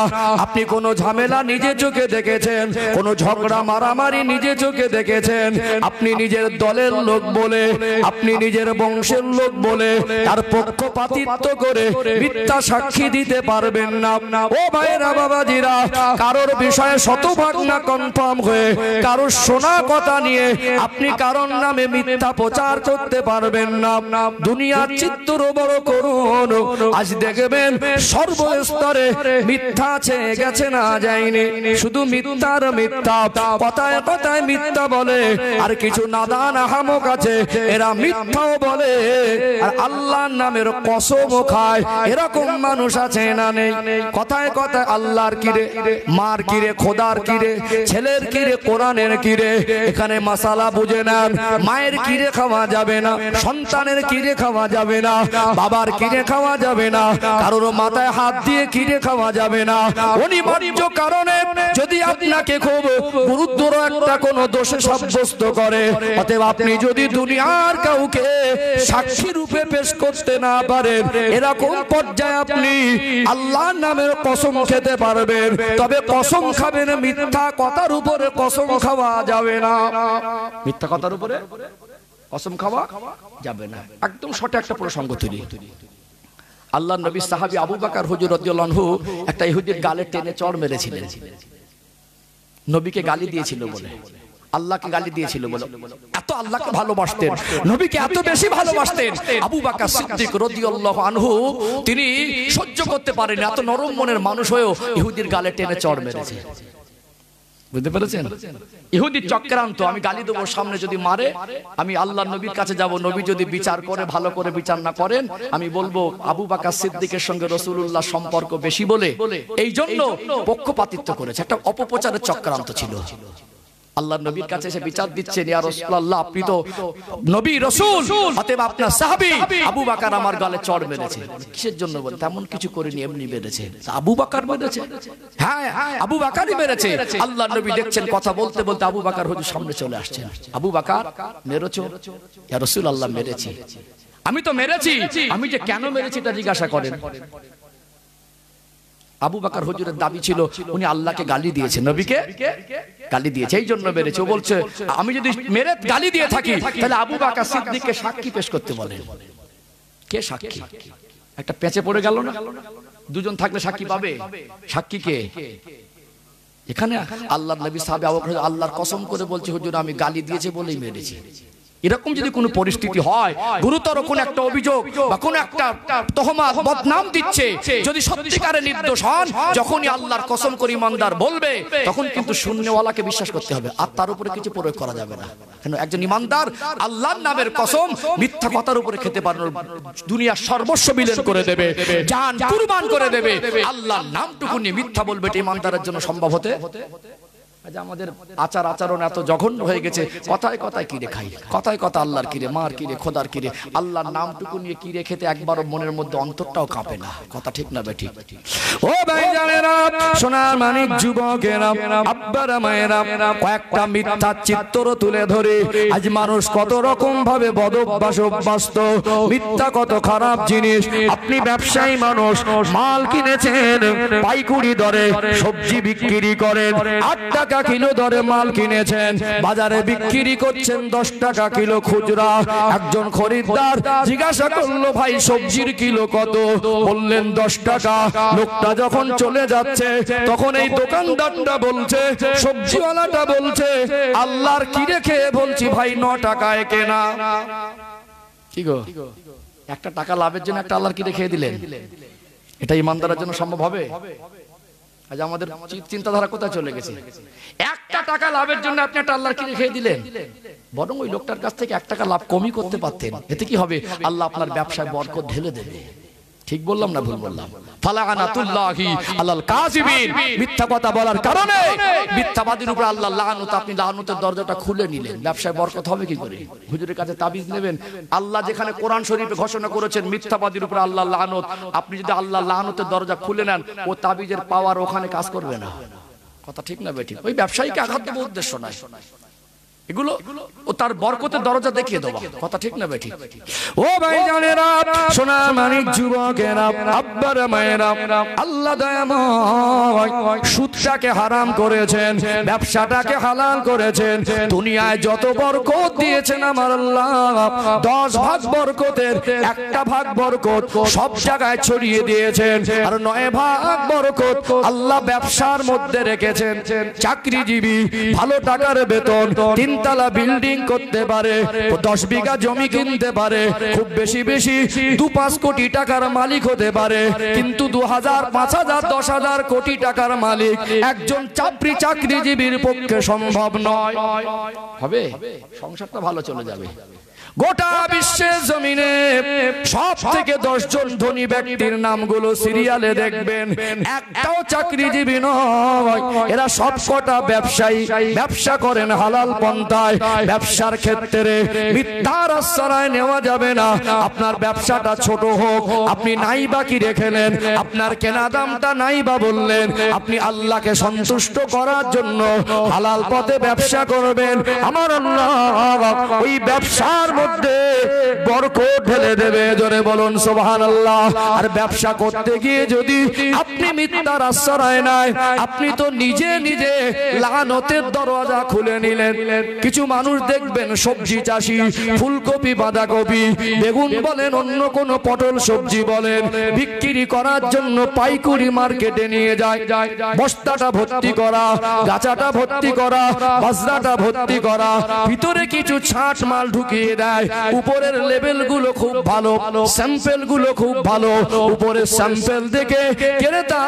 আপনি ঝামেলা নিজে চোখে দেখেছেন কোনো ঝগড়া মারামারি নিজে চোখে দেখেছেন আপনি নিজের দলের লোক বলে আপনি নিজের বংশের লোক বলে তার পক্ষপাতি মতো করে মিথ্যা সাক্ষী দিতে পারবেন না ও ভাইরা বাবাজিরা কারোর বিষয়ে শতভাগ না কনফার্ম হয়ে কারোর শোনা কথা নিয়ে আপনি কারণ নামে মিথ্যা প্রচার করতে পারবেন না দুনিয়ার চিত্র বড় করুন আজ দেখবেন সর্বস্তরে মিথ্যা আছে গেছে না যায়নি শুধু মিথ্যার মিথ্যা কথায় কথায় মিথ্যা বলে আর কিছু নাদান হামক আছে এরা মিথ্যাও বলে আর আল্লাহর নামের কসম এরকম মানুষ আছে না নেই কথায় কথায় আল্লাহর কিরে মার কিরে খোদার কিরে ছেলের কিরে কোরআনের কিরে এখানে বুঝে নেন মায়ের কিরে খাওয়া যাবে না সন্তানের কিরে খাওয়া যাবে না বাবার কিরে খাওয়া যাবে না কারোর মাথায় হাত দিয়ে কিরে খাওয়া যাবে না অনিবার্য কারণে যদি আপনাকে খুব গুরুত্বর একটা কোনো দোষে সাব্যস্ত করে অতএব আপনি যদি দুনিয়ার কাউকে সাক্ষী রূপে পেশ করতে না পারেন এরকম পর্যায়ে আপনি আল্লাহ নামের কসম খেতে পারবেন তবে কসম খাবেন মিথ্যা কথার উপরে কসম খাওয়া যাবে না মিথ্যা কথার উপরে কসম খাওয়া যাবে না একদম সঠিক একটা প্রসঙ্গ তৈরি আল্লাহ নবী সাহাবি আবু বাকার হুজুর রাদিয়াল্লাহু একটা ইহুদির গালে টেনে চড় মেরেছিলেন নবীকে গালি দিয়েছিল বলে আল্লাহকে গালি দিয়েছিল বলো এত আল্লাহকে ভালোবাসতেন নবীকে এত বেশি ভালোবাসতেন আবু বাকা সিদ্দিক রাদিয়াল্লাহু আনহু তিনি সহ্য করতে পারেন এত নরম মনের মানুষ হয়েও ইহুদির গালে টেনে চড় মেরেছে বুঝতে পেরেছেন ইহুদি চক্রান্ত আমি গালি দেবো সামনে যদি মারে আমি আল্লাহ নবীর কাছে যাব নবী যদি বিচার করে ভালো করে বিচার না করেন আমি বলবো আবু বাকা সিদ্দিকের সঙ্গে রসুল্লাহ সম্পর্ক বেশি বলে এই জন্য পক্ষপাতিত্ব করেছে একটা অপপ্রচারের চক্রান্ত ছিল আল্লাহ নবীর কাছে এসে বিচার দিচ্ছেন ইয়া রাসূলুল্লাহ আপনি তো নবী রসুল অতএব আপনার সাহাবি আবু বকর আমার গালে চড় মেরেছে কিসের জন্য বল তেমন কিছু করেনি এমনি মেরেছে আবু বকর মেরেছে হ্যাঁ, হ্যাঁ, হ্যাঁ আবু বকরই মেরেছে আল্লাহ নবী দেখছেন কথা বলতে বলতে আবু বকর হুজুর সামনে চলে আসছেন আবু বকর মেরেছো ইয়া আল্লাহ মেরেছে আমি তো মেরেছি আমি যে কেন মেরেছি তা জিজ্ঞাসা করেন আবু বাকর হজুরের দাবি ছিল উনি আল্লাহকে গালি দিয়েছে নবীকে গালি দিয়েছে এই জন্য মেরেছে ও বলছে আমি যদি মেরে গালি দিয়ে থাকি তাহলে আবু বাকর সিদ্দিককে সাক্ষী পেশ করতে বলে কে সাক্ষী একটা পেঁচে পড়ে গেল না দুজন থাকলে সাক্ষী পাবে সাক্ষী কে এখানে আল্লাহ নবী সাহাবে আবু আল্লাহর কসম করে বলছে হুজুর আমি গালি দিয়েছে বলেই মেরেছি এরকম যদি কোনো পরিস্থিতি হয় গুরুতর কোন একটা অভিযোগ বা কোন একটা তহমা বদনাম দিচ্ছে যদি সত্যিকারে নির্দোষ হন যখনই আল্লাহর কসম করে ইমানদার বলবে তখন কিন্তু শূন্যওয়ালাকে বিশ্বাস করতে হবে আর তার উপরে কিছু প্রয়োগ করা যাবে না কেন একজন ইমানদার আল্লাহর নামের কসম মিথ্যা কথার উপরে খেতে পারেন দুনিয়া সর্বস্ব বিলেন করে দেবে জান কুরবান করে দেবে আল্লাহর নামটুকু নিয়ে মিথ্যা বলবে এটা ইমানদারের জন্য সম্ভব হতে আমাদের আচার আচরণ এত জঘন্য হয়ে গেছে কথায় কথায় কিরে খাই কথায় কথা আল্লাহর কিরে মার কিরে খোদার কিরে আল্লাহর নামটুকু নিয়ে কিরে খেতে একবারও মনের মধ্যে অন্তরটাও কাঁপে না কথা ঠিক না বেঠিক ও ভাই জানেরা সোনার যুবকেরা মায়েরা কয়েকটা মিথ্যা তুলে ধরে আজ মানুষ কত রকম ভাবে বদ অভ্যাস অভ্যস্ত মিথ্যা কত খারাপ জিনিস আপনি ব্যবসায়ী মানুষ মাল কিনেছেন পাইকুড়ি দরে সবজি বিক্রি করেন আট টাকা টাকা কিলো দরে মাল কিনেছেন বাজারে বিক্রি করছেন দশ টাকা কিলো খুচরা একজন খরিদ্দার জিজ্ঞাসা করলো ভাই সবজির কিলো কত বললেন দশ টাকা লোকটা যখন চলে যাচ্ছে তখন এই দোকানদারটা বলছে সবজিওয়ালাটা বলছে আল্লাহর কি রেখে বলছি ভাই ন টাকায় কেনা কি গো একটা টাকা লাভের জন্য একটা আল্লাহর কি রেখে দিলেন এটা ইমানদারের জন্য সম্ভব হবে আজ আমাদের চিন্তাধারা কোথায় চলে গেছে একটা টাকা লাভের জন্য আপনি একটা আল্লাহর কিনে খেয়ে দিলেন বরং ওই লোকটার কাছ থেকে এক টাকা লাভ কমই করতে পারতেন এতে কি হবে আল্লাহ আপনার ব্যবসায় বরকত ঢেলে দেবে ঠিক বললাম না ভুল বললাম আপনি হবে কি করে হুজুরের কাছে তাবিজ নেবেন আল্লাহ যেখানে কোরআন ঘোষণা করেছেন মিথ্যাবাদীর আল্লাহ আপনি যদি আল্লাহ লানতের দরজা খুলে নেন ও তাবিজের পাওয়ার ওখানে কাজ করবে না কথা ঠিক না বেঠিক ওই ব্যবসায়ীকে আঘাত দেবো উদ্দেশ্য নাই এগুলো ও তার বরকতের দরজা দেখিয়ে দেবো কথা ঠিক না বেঠি ও ভাই জানেরা সোনা মানে যুবকেরা আব্বার মায়েরা আল্লাহ দয়াময় সুদটাকে হারাম করেছেন ব্যবসাটাকে হালাল করেছেন দুনিয়ায় যত বরকত দিয়েছেন আমার আল্লাহ দশ ভাগ বরকতের একটা ভাগ বরকত সব জায়গায় ছড়িয়ে দিয়েছেন আর নয় ভাগ বরকত আল্লাহ ব্যবসার মধ্যে রেখেছেন চাকরিজীবী ভালো টাকার বেতন তিন তিনতলা বিল্ডিং করতে পারে দশ বিঘা জমি কিনতে পারে খুব বেশি বেশি দু পাঁচ কোটি টাকার মালিক হতে পারে কিন্তু দু হাজার পাঁচ হাজার দশ হাজার কোটি টাকার মালিক একজন চাকরি চাকরিজীবীর পক্ষে সম্ভব নয় হবে সংসারটা ভালো চলে যাবে গোটা বিশ্বের জমিনে সব থেকে দশজন ধনী ব্যক্তির নামগুলো সিরিয়ালে দেখবেন একটাও চাকরিজীবী নয় এরা সব কটা ব্যবসায়ী ব্যবসা করেন হালাল পন্থায় ব্যবসার ক্ষেত্রে মিথ্যার আশ্রয় নেওয়া যাবে না আপনার ব্যবসাটা ছোট হোক আপনি নাই বাকি রেখেলেন আপনার কেনা দামটা নাই বা বললেন আপনি আল্লাহকে সন্তুষ্ট করার জন্য হালাল পথে ব্যবসা করবেন আমার আল্লাহ ওই ব্যবসার মধ্যে বরকত ঢেলে দেবে জোরে বলুন সোহান আল্লাহ আর ব্যবসা করতে গিয়ে যদি আপনি মিথ্যার আশ্রয় নাই আপনি তো নিজে নিজে লানতের দরজা খুলে নিলেন কিছু মানুষ দেখবেন সবজি চাষি ফুলকপি বাঁধাকপি বেগুন বলেন অন্য কোন পটল সবজি বলেন বিক্রি করার জন্য পাইকুরি মার্কেটে নিয়ে যায় বস্তাটা ভর্তি করা গাছাটা ভর্তি করা বাজরাটা ভর্তি করা ভিতরে কিছু ছাট মাল ঢুকিয়ে দেয় যায় উপরের লেভেলগুলো খুব ভালো স্যাম্পেলগুলো খুব ভালো উপরের স্যাম্পেল দেখে ক্রেতা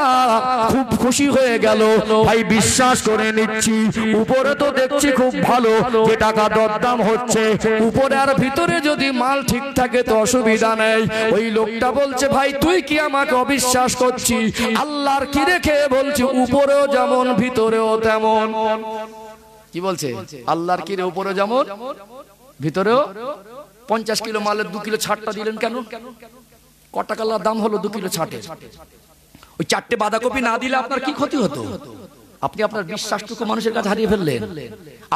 খুব খুশি হয়ে গেল ভাই বিশ্বাস করে নিচ্ছি উপরে তো দেখছি খুব ভালো যে টাকা দরদাম হচ্ছে উপরে আর ভিতরে যদি মাল ঠিক থাকে তো অসুবিধা নেই ওই লোকটা বলছে ভাই তুই কি আমাকে অবিশ্বাস করছি আল্লাহর কি রেখে বলছি উপরেও যেমন ভিতরেও তেমন কি বলছে আল্লাহর কিরে উপরে যেমন ভিতরেও পঞ্চাশ কিলো মালের দু কিলো ছাটটা দিলেন কেন ক টাকা দাম হলো দু কিলো ছাটে ওই চারটে বাঁধাকপি না দিলে আপনার কি ক্ষতি হতো আপনি আপনার বিশ্বাসটুকু মানুষের কাছে হারিয়ে ফেললেন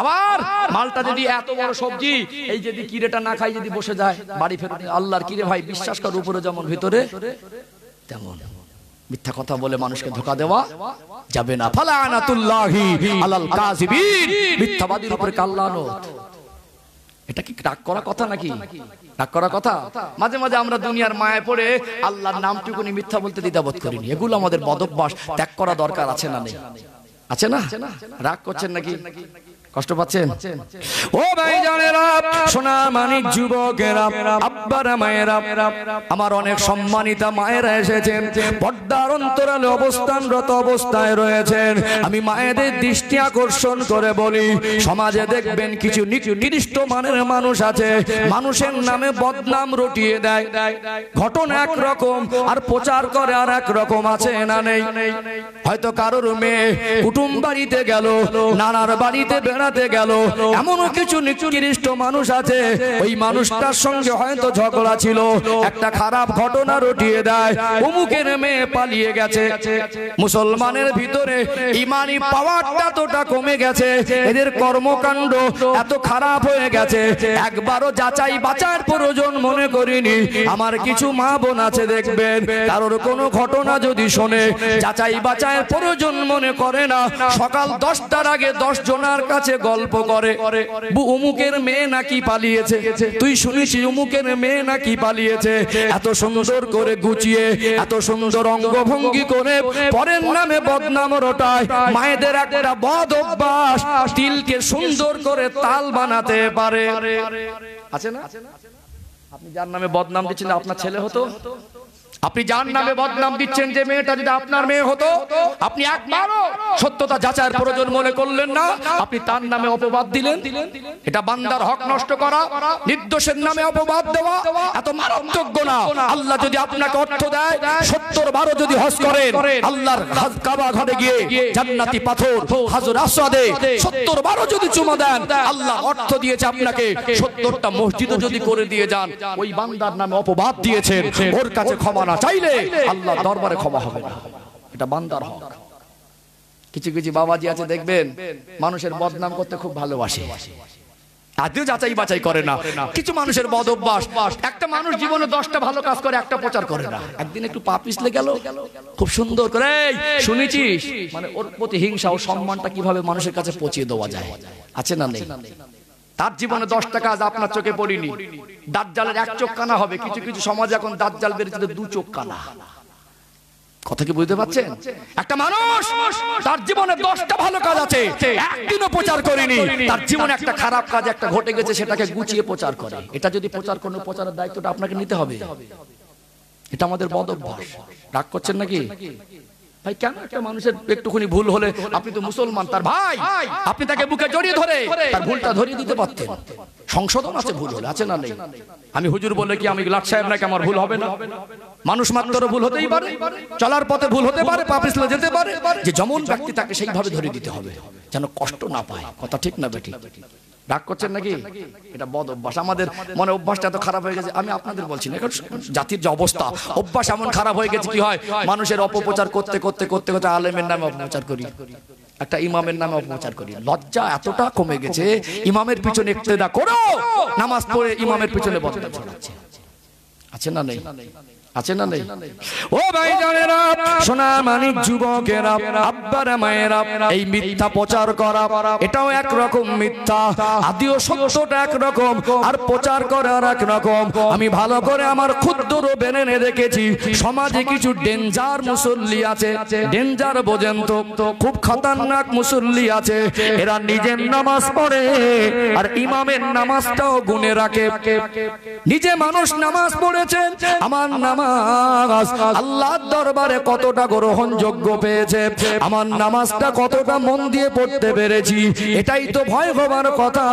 আবার মালটা যদি এত বড় সবজি এই যদি কিরেটা না খাই যদি বসে যায় বাড়ি ফেরত আল্লাহর কিরে ভাই বিশ্বাস কর উপরে যেমন ভিতরে তেমন মিথ্যা কথা বলে মানুষকে ধোকা দেওয়া যাবে না ফালা আনাতুল্লাহি আলাল কাযিবিন মিথ্যাবাদীর উপরে কাল্লানত এটা কি রাগ করা কথা নাকি রাগ করা কথা মাঝে মাঝে আমরা দুনিয়ার মায়া পড়ে আল্লাহর নামটুকুনি মিথ্যা বলতে দ্বিধাবোধ করিনি এগুলো আমাদের বদভ্যাস ত্যাগ করা দরকার আছে না নেই আছে না রাগ করছেন নাকি কষ্ট পাচ্ছেন ও ভাই জানেরা সোনা মানিক যুবকেরা আব্বারা মায়েরা আমার অনেক সম্মানিতা মায়েরা এসেছেন পর্দার অন্তরালে অবস্থানরত অবস্থায় রয়েছেন আমি মায়েদের দৃষ্টি আকর্ষণ করে বলি সমাজে দেখবেন কিছু নিচু নির্দিষ্ট মানের মানুষ আছে মানুষের নামে বদনাম রটিয়ে দেয় ঘটনা এক রকম আর প্রচার করে আর এক রকম আছে না নেই হয়তো কারোর মেয়ে কুটুম বাড়িতে গেল নানার বাড়িতে বেড়া জান্নাতে গেল এমনও কিছু নিকৃষ্ট মানুষ আছে ওই মানুষটার সঙ্গে হয়তো ঝগড়া ছিল একটা খারাপ ঘটনা রটিয়ে দেয় অমুকের মেয়ে পালিয়ে গেছে মুসলমানের ভিতরে ইমানি পাওয়ারটা তোটা কমে গেছে এদের কর্মকাণ্ড এত খারাপ হয়ে গেছে একবারও যাচাই বাঁচার প্রয়োজন মনে করিনি আমার কিছু মা বোন আছে দেখবেন কারোর কোনো ঘটনা যদি শোনে যাচাই বাঁচায় প্রয়োজন মনে করে না সকাল দশটার আগে দশ জনার কাছে কাছে গল্প করে উমুকের মেয়ে নাকি পালিয়েছে তুই শুনিস উমুকের মেয়ে নাকি পালিয়েছে এত সুন্দর করে গুছিয়ে এত সুন্দর অঙ্গভঙ্গি করে পরের নামে বদনাম রটায় মায়েদের একটা বদ অভ্যাস তিলকে সুন্দর করে তাল বানাতে পারে আছে না আপনি যার নামে বদনাম দিচ্ছেন আপনার ছেলে হতো আপনি যার নামে বদনাম দিচ্ছেন যে মেয়েটা যদি আপনার মেয়ে হতো আপনি একবারও সত্যতা যাচার প্রয়োজন মনে করলেন না আপনি তার নামে অপবাদ দিলেন এটা বান্দার হক নষ্ট করা নির্দোষের নামে অপবাদ দেওয়া এত মারাত্মক গোনা আল্লাহ যদি আপনাকে অর্থ দেয় সত্তর বারো যদি হজ করেন আল্লাহর কাবা ঘরে গিয়ে জান্নাতি পাথর হাজর আসাদে সত্তর বারো যদি চুমা দেন আল্লাহ অর্থ দিয়েছে আপনাকে সত্তরটা মসজিদও যদি করে দিয়ে যান ওই বান্দার নামে অপবাদ দিয়েছেন ওর কাছে ক্ষমা না চাইলে আল্লাহ দরবারে ক্ষমা হবে না এটা বান্দার হক কিছু কিছু বাবাজি আছে দেখবেন মানুষের বদনাম করতে খুব ভালোবাসে আদিও যাচাই বাছাই করে না কিছু মানুষের বদ অভ্যাস একটা মানুষ জীবনে দশটা ভালো কাজ করে একটা প্রচার করে না একদিন একটু পা পিছলে গেল খুব সুন্দর করে শুনেছিস মানে ওর প্রতি হিংসা ও সম্মানটা কিভাবে মানুষের কাছে পচিয়ে দেওয়া যায় আছে না নেই তার জীবনে দশটা কাজ আপনার চোখে পড়িনি দাঁত জালের এক চোখ কানা হবে কিছু কিছু সমাজ এখন দাঁত জাল বেড়েছে দু চোখ কানা কথা কি বুঝতে পারছেন একটা মানুষ তার জীবনে দশটা ভালো কাজ আছে একদিনও প্রচার করেনি তার জীবনে একটা খারাপ কাজ একটা ঘটে গেছে সেটাকে গুছিয়ে প্রচার করে এটা যদি প্রচার করেন প্রচারের দায়িত্বটা আপনাকে নিতে হবে এটা আমাদের বদ অভ্যাস রাগ করছেন নাকি ভাই কেন একটা মানুষের একটুখানি ভুল হলে আপনি তো মুসলমান তার ভাই আপনি তাকে বুকে জড়িয়ে ধরে তার ভুলটা ধরিয়ে দিতে পারতেন সংশোধন আছে ভুল হলে আছে না নেই আমি হুজুর বলে কি আমি লাট সাহেব নাকি আমার ভুল হবে না মানুষ মাত্র ভুল হতেই পারে চলার পথে ভুল হতে পারে পাপিসলে যেতে পারে যে যেমন ব্যক্তি তাকে সেইভাবে ধরে দিতে হবে যেন কষ্ট না পায় কথা ঠিক না বেটি রাগ করছেন নাকি এটা বদ অভ্যাস আমাদের মনে অভ্যাসটা এত খারাপ হয়ে গেছে আমি আপনাদের বলছি না জাতির যে অবস্থা অভ্যাস এমন খারাপ হয়ে গেছে কি হয় মানুষের অপপ্রচার করতে করতে করতে করতে আলেমের নামে অপপ্রচার করি একটা ইমামের নামে অপপ্রচার করি লজ্জা এতটা কমে গেছে ইমামের পিছনে একটু করো নামাজ পড়ে ইমামের পিছনে বদলা ছড়াচ্ছে আছে না নেই আছে না নেই ও ভাই জানেরা সোনা মানিক যুবকেরা আব্বারা মায়েরা এই মিথ্যা প্রচার করা এটাও এক রকম মিথ্যা আদিও সত্যটা এক রকম আর প্রচার করার এক রকম আমি ভালো করে আমার ক্ষুদ্র বেনে নে দেখেছি সমাজে কিছু ডেঞ্জার মুসল্লি আছে ডেঞ্জার বোঝেন তো খুব খতরনাক মুসল্লি আছে এরা নিজের নামাজ পড়ে আর ইমামের নামাজটাও গুনে রাখে নিজে মানুষ নামাজ পড়েছেন আমার নামাজ নামাজ আল্লাহর দরবারে কতটা গ্রহণযোগ্য পেয়েছে আমার নামাজটা কতটা মন দিয়ে পড়তে পেরেছি এটাই তো ভয় হবার কথা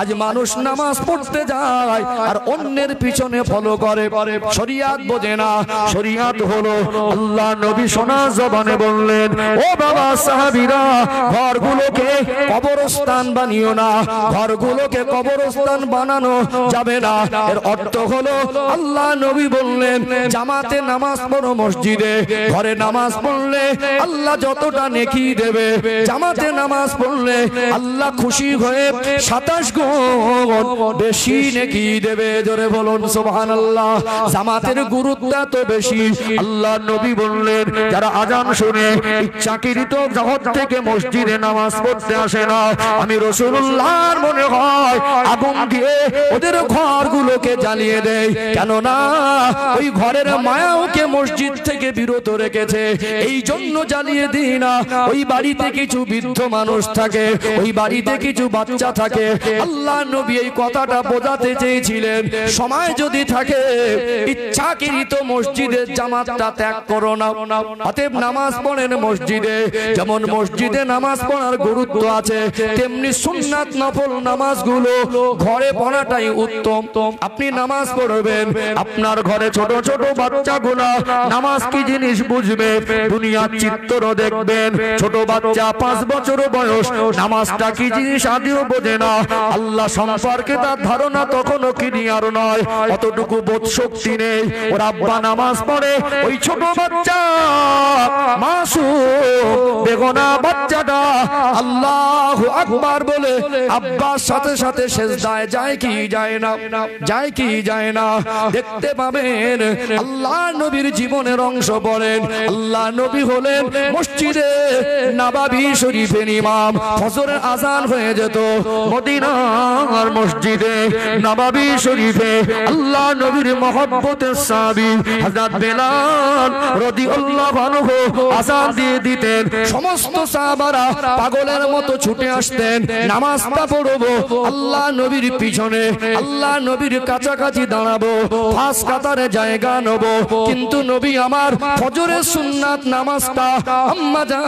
আজ মানুষ নামাজ পড়তে যায় আর অন্যের পিছনে ফলো করে শরিয়াত বোঝে না শরিয়াত হলো আল্লাহ নবী সোনা জবানে বললেন ও বাবা সাহাবিরা ঘরগুলোকে কবরস্থান বানিও না ঘরগুলোকে কবরস্থান বানানো যাবে না এর অর্থ হলো আল্লাহ নবী বললেন জামাতে নামাজ পড়ো মসজিদে ঘরে নামাজ পড়লে আল্লাহ যতটা নেকি দেবে জামাতে নামাজ পড়লে আল্লাহ খুশি হয়ে সাতাশ গুণ বেশি নেকি দেবে জোরে বলুন সোহান আল্লাহ জামাতের গুরুত্ব তো বেশি আল্লাহ নবী বললেন যারা আজান শুনে ইচ্ছাকৃত জহর থেকে মসজিদে নামাজ পড়তে আসে না আমি রসুল্লাহর মনে হয় আগুন দিয়ে ওদের ঘরগুলোকে জ্বালিয়ে দেয় কেননা ওই ঘর ঘরের মায়া ওকে মসজিদ থেকে বিরত রেখেছে এই জন্য জ্বালিয়ে দিই না ওই বাড়িতে কিছু বৃদ্ধ মানুষ থাকে ওই বাড়িতে কিছু বাচ্চা থাকে আল্লাহ নবী এই কথাটা বোঝাতে চেয়েছিলেন সময় যদি থাকে ইচ্ছাকৃত মসজিদের জামাতটা ত্যাগ করো না অতএব নামাজ পড়েন মসজিদে যেমন মসজিদে নামাজ পড়ার গুরুত্ব আছে তেমনি সুন্নাত নফল নামাজগুলো ঘরে পড়াটাই উত্তম আপনি নামাজ পড়বেন আপনার ঘরে ছোট ছোট ছোট বাচ্চা গুলা নামাজ কি জিনিস বুঝবে দুনিয়ার চিত্র দেখবেন ছোট বাচ্চা পাঁচ বছর বয়স নামাজটা কি জিনিস আদিও বোঝে না আল্লাহ সম্পর্কে তার ধারণা তখনও ক্লিয়ার নয় অতটুকু বোধ শক্তি নেই ওর আব্বা নামাজ পড়ে ওই ছোট বাচ্চা মাসু বেগনা বাচ্চাটা আল্লাহ আকবার বলে আব্বার সাথে সাথে শেষ দায় যায় কি যায় না যায় কি যায় না দেখতে পাবেন আল্লাহ নবীর জীবনের অংশ বলেন আল্লাহ নবী হলেন মসজিদে নাবাবি শরীফের ইমাম ফজরের আজান হয়ে যেত মদিনার মসজিদে নাবাবি শরীফে আল্লাহ নবীর মহব্বতের সাবি হযরত বেলাল রাদিয়াল্লাহু আনহু আজান দিয়ে দিতেন সমস্ত সাহাবারা পাগলের মতো ছুটে আসতেন নামাজটা পড়বো আল্লাহ নবীর পিছনে আল্লাহ নবীর কাছাকাছি দাঁড়াবো ফাঁস কাতারে জায়গা নেব কিন্তু নবী আমার ফজরে সুন্নাত নামাজটা আম্মা জান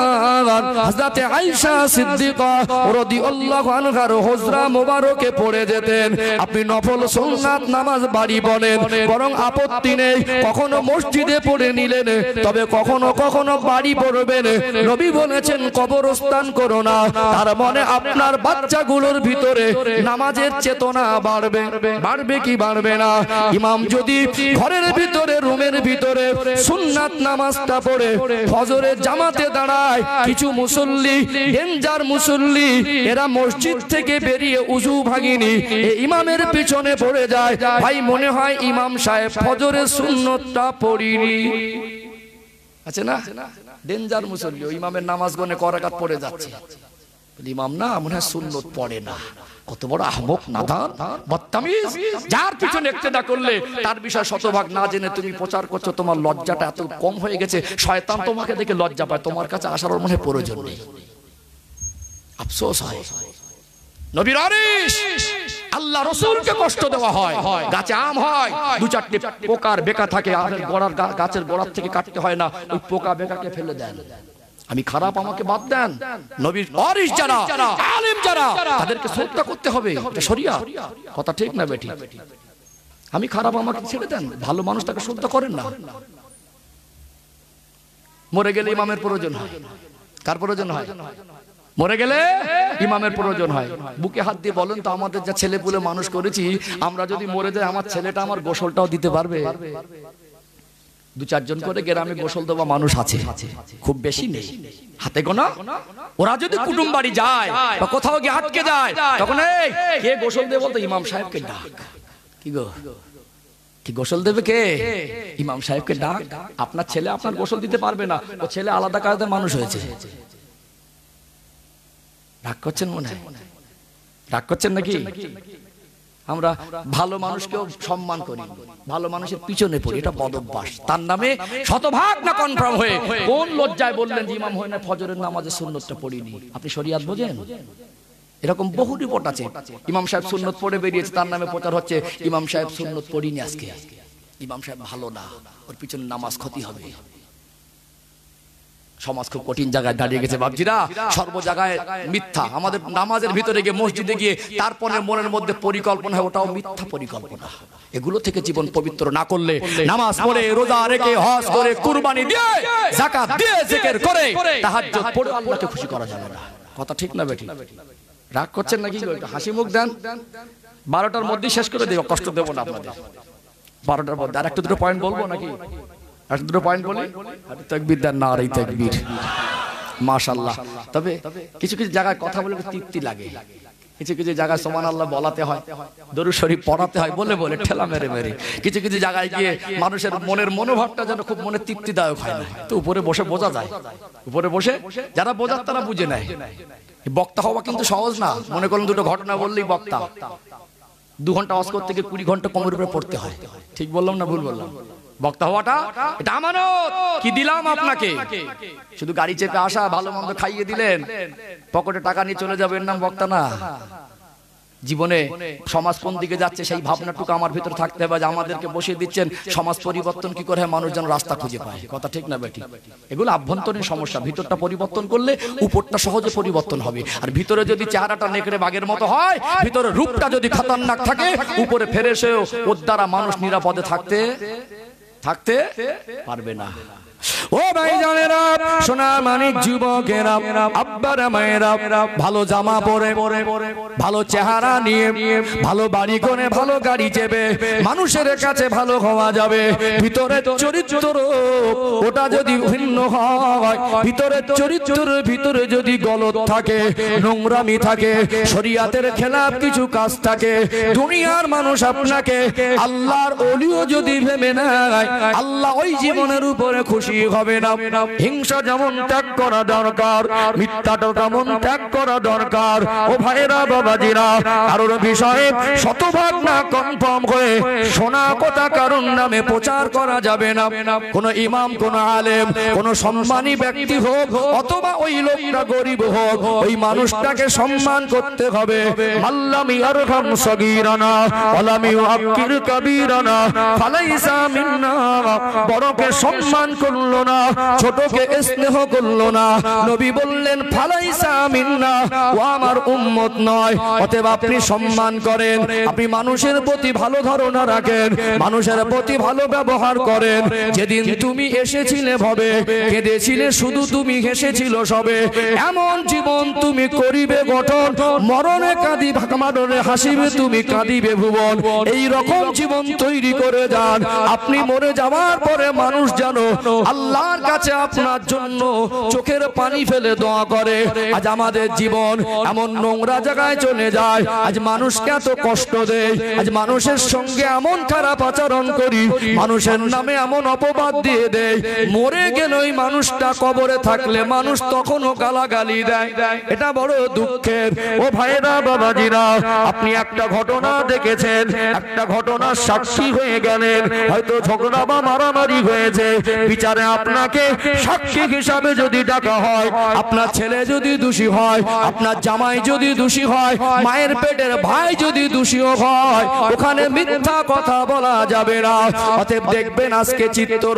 হযরতে আয়েশা সিদ্দিকা রাদিয়াল্লাহু আনহার হুজরা মোবারকে পড়ে যেতেন আপনি নফল সুন্নাত নামাজ বাড়ি বলেন বরং আপত্তি নেই কখনো মসজিদে পড়ে নিলেন তবে কখনো কখনো বাড়ি পড়বেন নবী বলেছেন কবরস্থান করো না তার মনে আপনার বাচ্চাগুলোর ভিতরে নামাজের চেতনা বাড়বে বাড়বে কি বাড়বে না ইমাম যদি ঘরের ভিতরে ভিতরে রুমের ভিতরে সুন্নাত নামাজটা পড়ে ফজরে জামাতে দাঁড়ায় কিছু মুসল্লি ডেঞ্জার মুসল্লি এরা মসজিদ থেকে বেরিয়ে উজু ভাগিনি ইমামের পিছনে পড়ে যায় ভাই মনে হয় ইমাম সাহেব ফজরে সুন্নতটা পড়িনি আছে না ডেঞ্জার মুসল্লি ইমামের নামাজ গনে করাকাত পড়ে যাচ্ছে ইমাম না মনে হয় সুন্নত পড়ে না কত বড় আহমক নাদান যার পিছনে করলে তার বিষয় শতভাগ না জেনে তুমি প্রচার করছো তোমার লজ্জাটা এত কম হয়ে গেছে শয়তান তোমাকে দেখে লজ্জা পায় তোমার কাছে আসার মনে প্রয়োজন নেই আফসোস হয় নবীর আরিশ আল্লাহ রসুলকে কষ্ট দেওয়া হয় গাছে আম হয় দু চারটে পোকার বেকা থাকে আমের গোড়ার গাছের গোড়ার থেকে কাটতে হয় না ওই পোকা বেকাকে ফেলে দেন আমি খারাপ আমাকে বাদ দেন নবীর যারা আলেম যারা তাদেরকে শ্রদ্ধা করতে হবে সরিয়া কথা ঠিক না বেটি আমি খারাপ আমাকে ছেড়ে দেন ভালো মানুষ তাকে শ্রদ্ধা করেন না মরে গেলে ইমামের প্রয়োজন হয় কার প্রয়োজন হয় মরে গেলে ইমামের প্রয়োজন হয় বুকে হাত দিয়ে বলেন তো আমাদের যা ছেলে পুলে মানুষ করেছি আমরা যদি মরে যাই আমার ছেলেটা আমার গোসলটাও দিতে পারবে দু চারজন করে গ্রামে গোসল দেওয়া মানুষ আছে খুব বেশি নেই হাতে গোনা ওরা যদি কুটুম বাড়ি যায় বা কোথাও গিয়ে আটকে যায় তখন এই কে গোসল দেবে বলতো ইমাম সাহেবকে ডাক কি গো কি গোসল দেবে কে ইমাম সাহেবকে ডাক আপনার ছেলে আপনার গোসল দিতে পারবে না ও ছেলে আলাদা কায়দার মানুষ হয়েছে ডাক করছেন মনে হয় ডাক করছেন নাকি আমরা ভালো মানুষকেও সম্মান করি ভালো মানুষের পিছনে পড়ি এটা বদভ্যাস তার নামে শতভাগ না কনফার্ম হয়ে কোন লজ্জায় বললেন ইমাম হয় না ফজরের নামাজের সুন্নতটা পড়িনি আপনি শরিয়াত বোঝেন এরকম বহু রিপোর্ট আছে ইমাম সাহেব সুন্নত পড়ে বেরিয়েছে তার নামে প্রচার হচ্ছে ইমাম সাহেব সুন্নত পড়িনি আজকে ইমাম সাহেব ভালো না ওর পিছনে নামাজ ক্ষতি হবে সমাজ খুব কঠিন জায়গায় দাঁড়িয়ে গেছে বাবজিরা সর্ব জায়গায় মিথ্যা আমাদের নামাজের ভিতরে গিয়ে মসজিদে গিয়ে তারপরে মনের মধ্যে পরিকল্পনা ওটাও মিথ্যা পরিকল্পনা এগুলো থেকে জীবন পবিত্র না করলে নামাজ পড়ে রোজা রেখে হজ করে কুরবানি দিয়ে জাকাত দিয়ে জিকির করে তাহাজ্জুদ পড়ে আল্লাহকে খুশি করা যাবে না কথা ঠিক না বেটি রাগ করছেন নাকি হাসি মুখ দেন বারোটার মধ্যে শেষ করে দেব কষ্ট দেব না আপনাদের বারোটার মধ্যে আর একটা দুটো পয়েন্ট বলবো নাকি এখন দুটো পয়েন্ট বলি হাতে মাশাল্লাহ তবে কিছু কিছু জায়গায় কথা বলে তৃপ্তি লাগে কিছু কিছু জায়গায় সমান আল্লাহ বলাতে হয় দরু শরীফ পড়াতে হয় বলে বলে ঠেলা মেরে মেরে কিছু কিছু জায়গায় গিয়ে মানুষের মনের মনোভাবটা যেন খুব মনে তৃপ্তিদায়ক হয় না তো উপরে বসে বোঝা যায় উপরে বসে যারা বোঝার তারা বুঝে নেয় বক্তা হওয়া কিন্তু সহজ না মনে করুন দুটো ঘটনা বললেই বক্তা দু ঘন্টা অস করতে গিয়ে কুড়ি ঘন্টা কমের উপরে পড়তে হয় ঠিক বললাম না ভুল বললাম বক্তা হওয়াটা এটা আমানত কি দিলাম আপনাকে শুধু গাড়ি চেপে আসা ভালো মন্দ খাইয়ে দিলেন পকেটে টাকা নিয়ে চলে যাবেন নাম বক্তা না জীবনে সমাজ কোন দিকে যাচ্ছে সেই ভাবনাটুকু আমার ভিতর থাকতে হবে যে আমাদেরকে বসিয়ে দিচ্ছেন সমাজ পরিবর্তন কি করে মানুষ যেন রাস্তা খুঁজে পায় কথা ঠিক না বেটি এগুলো আভ্যন্তরীণ সমস্যা ভিতরটা পরিবর্তন করলে উপরটা সহজে পরিবর্তন হবে আর ভিতরে যদি চেহারাটা নেকড়ে বাঘের মতো হয় ভিতরে রূপটা যদি খাতারনাক থাকে উপরে ফেরে সেও ওর দ্বারা মানুষ নিরাপদে থাকতে থাকতে পারবে না ও ভাই জানেরা সোনার মানিক যুবকেরা আব্বারা মায়েরা ভালো জামা পরে পরে ভালো চেহারা নিয়ে ভালো বাড়ি করে ভালো গাড়ি চেপে মানুষের কাছে ভালো হওয়া যাবে ভিতরে চরিত্র ওটা যদি ভিন্ন হয় ভিতরে চরিত্র ভিতরে যদি গলত থাকে নোংরামি থাকে শরিয়াতের খেলাপ কিছু কাজ থাকে দুনিয়ার মানুষ আপনাকে আল্লাহর অলিও যদি ভেবে নেয় আল্লাহ ওই জীবনের উপরে খুশি খুশি হবে না হিংসা যেমন ত্যাগ করা দরকার মিথ্যাটা তেমন ত্যাগ করা দরকার ও ভাইরা বাবাজিরা কারোর বিষয়ে শতভাগ না কনফার্ম হয়ে সোনা কথা কারণ নামে প্রচার করা যাবে না কোনো ইমাম কোনো আলেম কোনো সম্মানী ব্যক্তি হোক অথবা ওই লোকটা গরিব হোক ওই মানুষটাকে সম্মান করতে হবে আল্লাহ ইয়ারহাম সগীরানা ওলামি আব্বির কবিরানা ফালাইসা মিন্না বড়কে সম্মান করুন করলো না ছোটকে স্নেহ করলো না নবী বললেন ফালাইসা মিন্না ও আমার উম্মত নয় অতএব আপনি সম্মান করেন আপনি মানুষের প্রতি ভালো ধারণা রাখেন মানুষের প্রতি ভালো ব্যবহার করেন যেদিন তুমি এসেছিলে ভবে কেঁদেছিলে শুধু তুমি হেসেছিল সবে এমন জীবন তুমি করিবে গঠন মরণে কাঁদি মারণে হাসিবে তুমি কাঁদিবে ভুবন এই রকম জীবন তৈরি করে যান আপনি মরে যাওয়ার পরে মানুষ জানো আল্লাহর কাছে আপনার জন্য চোখের পানি ফেলে দোয়া করে আজ আমাদের জীবন এমন নোংরা জায়গায় চলে যায় আজ মানুষকে এত কষ্ট দেয় আজ মানুষের সঙ্গে এমন খারাপ আচরণ করি মানুষের নামে এমন অপবাদ দিয়ে দেয় মরে গেল ওই মানুষটা কবরে থাকলে মানুষ তখনও গালাগালি দেয় এটা বড় দুঃখের ও ভাইরা বাবাজিরা আপনি একটা ঘটনা দেখেছেন একটা ঘটনার সাক্ষী হয়ে গেলেন হয়তো ঝগড়া বা মারামারি হয়েছে বিচার পরে আপনাকে সাক্ষী হিসাবে যদি ডাকা হয় আপনার ছেলে যদি দোষী হয় আপনার জামাই যদি দোষী হয় মায়ের পেটের ভাই যদি দোষীও হয় ওখানে মিথ্যা কথা বলা যাবে না অতএব দেখবেন আজকে চিত্তর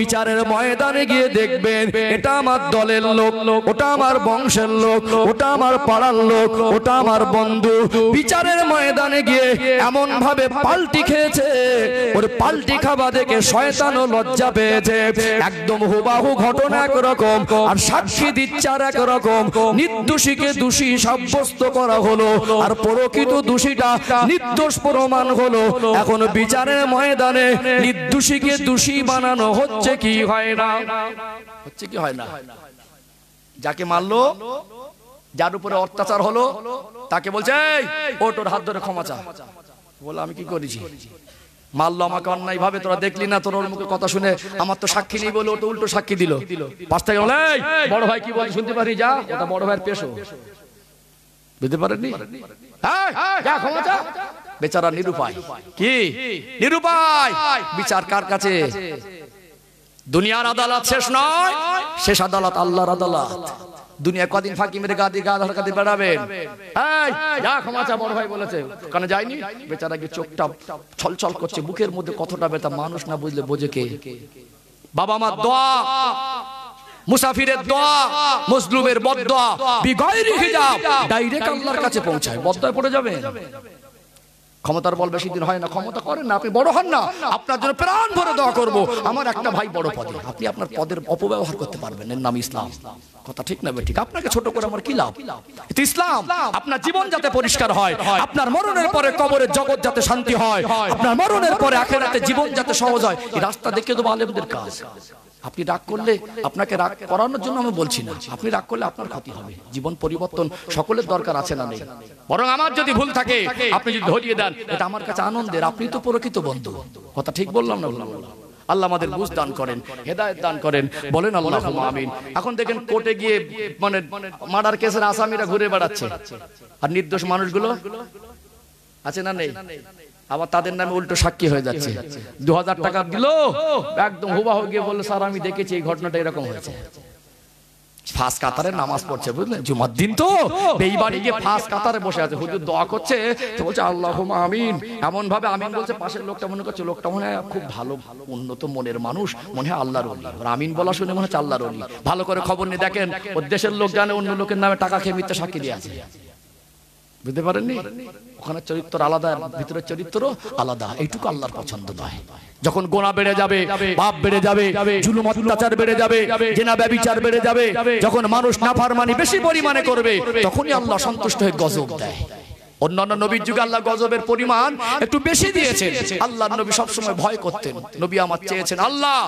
বিচারের ময়দানে গিয়ে দেখবেন এটা আমার দলের লোক ওটা আমার বংশের লোক ওটা আমার পাড়ার লোক ওটা আমার বন্ধু বিচারের ময়দানে গিয়ে এমন ভাবে পাল্টি খেয়েছে ওর পাল্টি খাবা দেখে শয়তানও লজ্জা পেয়েছে একদম হুবাহু ঘটনা রকম আর সাক্ষী দিচ্ছার এক রকম নির্দোষীকে দোষী সাব্যস্ত করা হলো আর প্রকৃত দোষীটা নির্দোষ প্রমাণ হলো এখন বিচারের ময়দানে নির্দোষীকে দোষী বানানো হচ্ছে কি হয় না হচ্ছে কি হয় না যাকে মারলো যার উপরে অত্যাচার হলো তাকে বলছে ওটোর হাত ধরে ক্ষমা চা বলে আমি কি করেছি মারলো আমাকে অন্যায় ভাবে তোরা দেখলি না তোর মুখে কথা শুনে আমার তো সাক্ষী নেই বলে ওটা উল্টো সাক্ষী দিল পাশ থেকে বড় ভাই কি বল শুনতে পারি যা ওটা বড় ভাইয়ের পেশো বুঝতে বেচারা নিরুপায় কি নিরুপায় বিচার কার কাছে দুনিয়ার আদালত শেষ নয় শেষ আদালত আল্লাহর আদালত দুনিয়া কদিন ফাঁকি মেরে গাদি গা ধর গাদি বেড়াবেন যা ক্ষমাচা বড় ভাই বলেছে কানে যায়নি বেচারা কি চোখটা ছলছল করছে বুকের মধ্যে কতটা ব্যথা মানুষ না বুঝলে বোঝে কে বাবা মা দোয়া মুসাফিরের দোয়া মুসলিমের বদ দোয়া বিগয়রি হিজাব ডাইরেক্ট আল্লাহর কাছে পৌঁছায় বদ পড়ে যাবে ক্ষমতার বল বেশি দিন হয় না ক্ষমতা করেন না আপনি বড় হন না আপনার জন্য প্রাণ ভরে দোয়া করব আমার একটা ভাই বড় পদে আপনি আপনার পদের অপব্যবহার করতে পারবেন এর নাম ইসলাম কথা ঠিক না ঠিক আপনাকে ছোট করে আমার কি লাভ ইসলাম আপনার জীবন যাতে পরিষ্কার হয় আপনার মরণের পরে কবরের জগৎ যাতে শান্তি হয় আপনার মরণের পরে আখেরাতে জীবন যাতে সহজ হয় এই রাস্তা দেখে তো আলেমদের কাজ আপনি রাগ করলে আপনাকে রাগ করানোর জন্য আমি বলছি না আপনি রাগ করলে আপনার ক্ষতি হবে জীবন পরিবর্তন সকলের দরকার আছে না নেই বরং আমার যদি ভুল থাকে আপনি যদি ধরিয়ে দেন এটা আমার কাছে আনন্দের আপনি তো প্রকৃত বন্ধু কথা ঠিক বললাম না বললাম আল্লাহ আমাদের বুঝ দান করেন হেদায়ত দান করেন বলেন আল্লাহ আমিন এখন দেখেন কোর্টে গিয়ে মানে মার্ডার কেসের আসামিরা ঘুরে বেড়াচ্ছে আর নির্দোষ মানুষগুলো আছে না নেই আবার তাদের নামে উল্টো সাক্ষী হয়ে যাচ্ছে দু হাজার টাকা দিল একদম হুবাহ গিয়ে বললো স্যার আমি দেখেছি এই ঘটনাটা এরকম হয়েছে আল্লাহ এমন ভাবে আমিন বলছে পাশের লোকটা মনে করছে লোকটা মনে হয় খুব ভালো উন্নত মনের মানুষ মনে হয় আমিন বলা শুনে মনে ভালো করে খবর নিয়ে দেখেন ও দেশের লোক জানে অন্য লোকের নামে টাকা খেয়ে মিথ্যা সাক্ষী দিয়ে আছে বুঝতে পারেননি ওখানে চরিত্র আলাদা ভিতরে চরিত্র আলাদা এইটুকু আল্লাহর পছন্দ নয় যখন গোনা বেড়ে যাবে বাপ বেড়ে যাবে জুলুম অত্যাচার বেড়ে যাবে জেনা ব্যবিচার বেড়ে যাবে যখন মানুষ নাফারমানি বেশি পরিমাণে করবে তখনই আল্লাহ সন্তুষ্ট হয়ে গজব দেয় অন্যান্য নবীর যুগে আল্লাহ গজবের পরিমাণ একটু বেশি দিয়েছে আল্লাহ নবী সবসময় ভয় করতেন নবী আমার চেয়েছেন আল্লাহ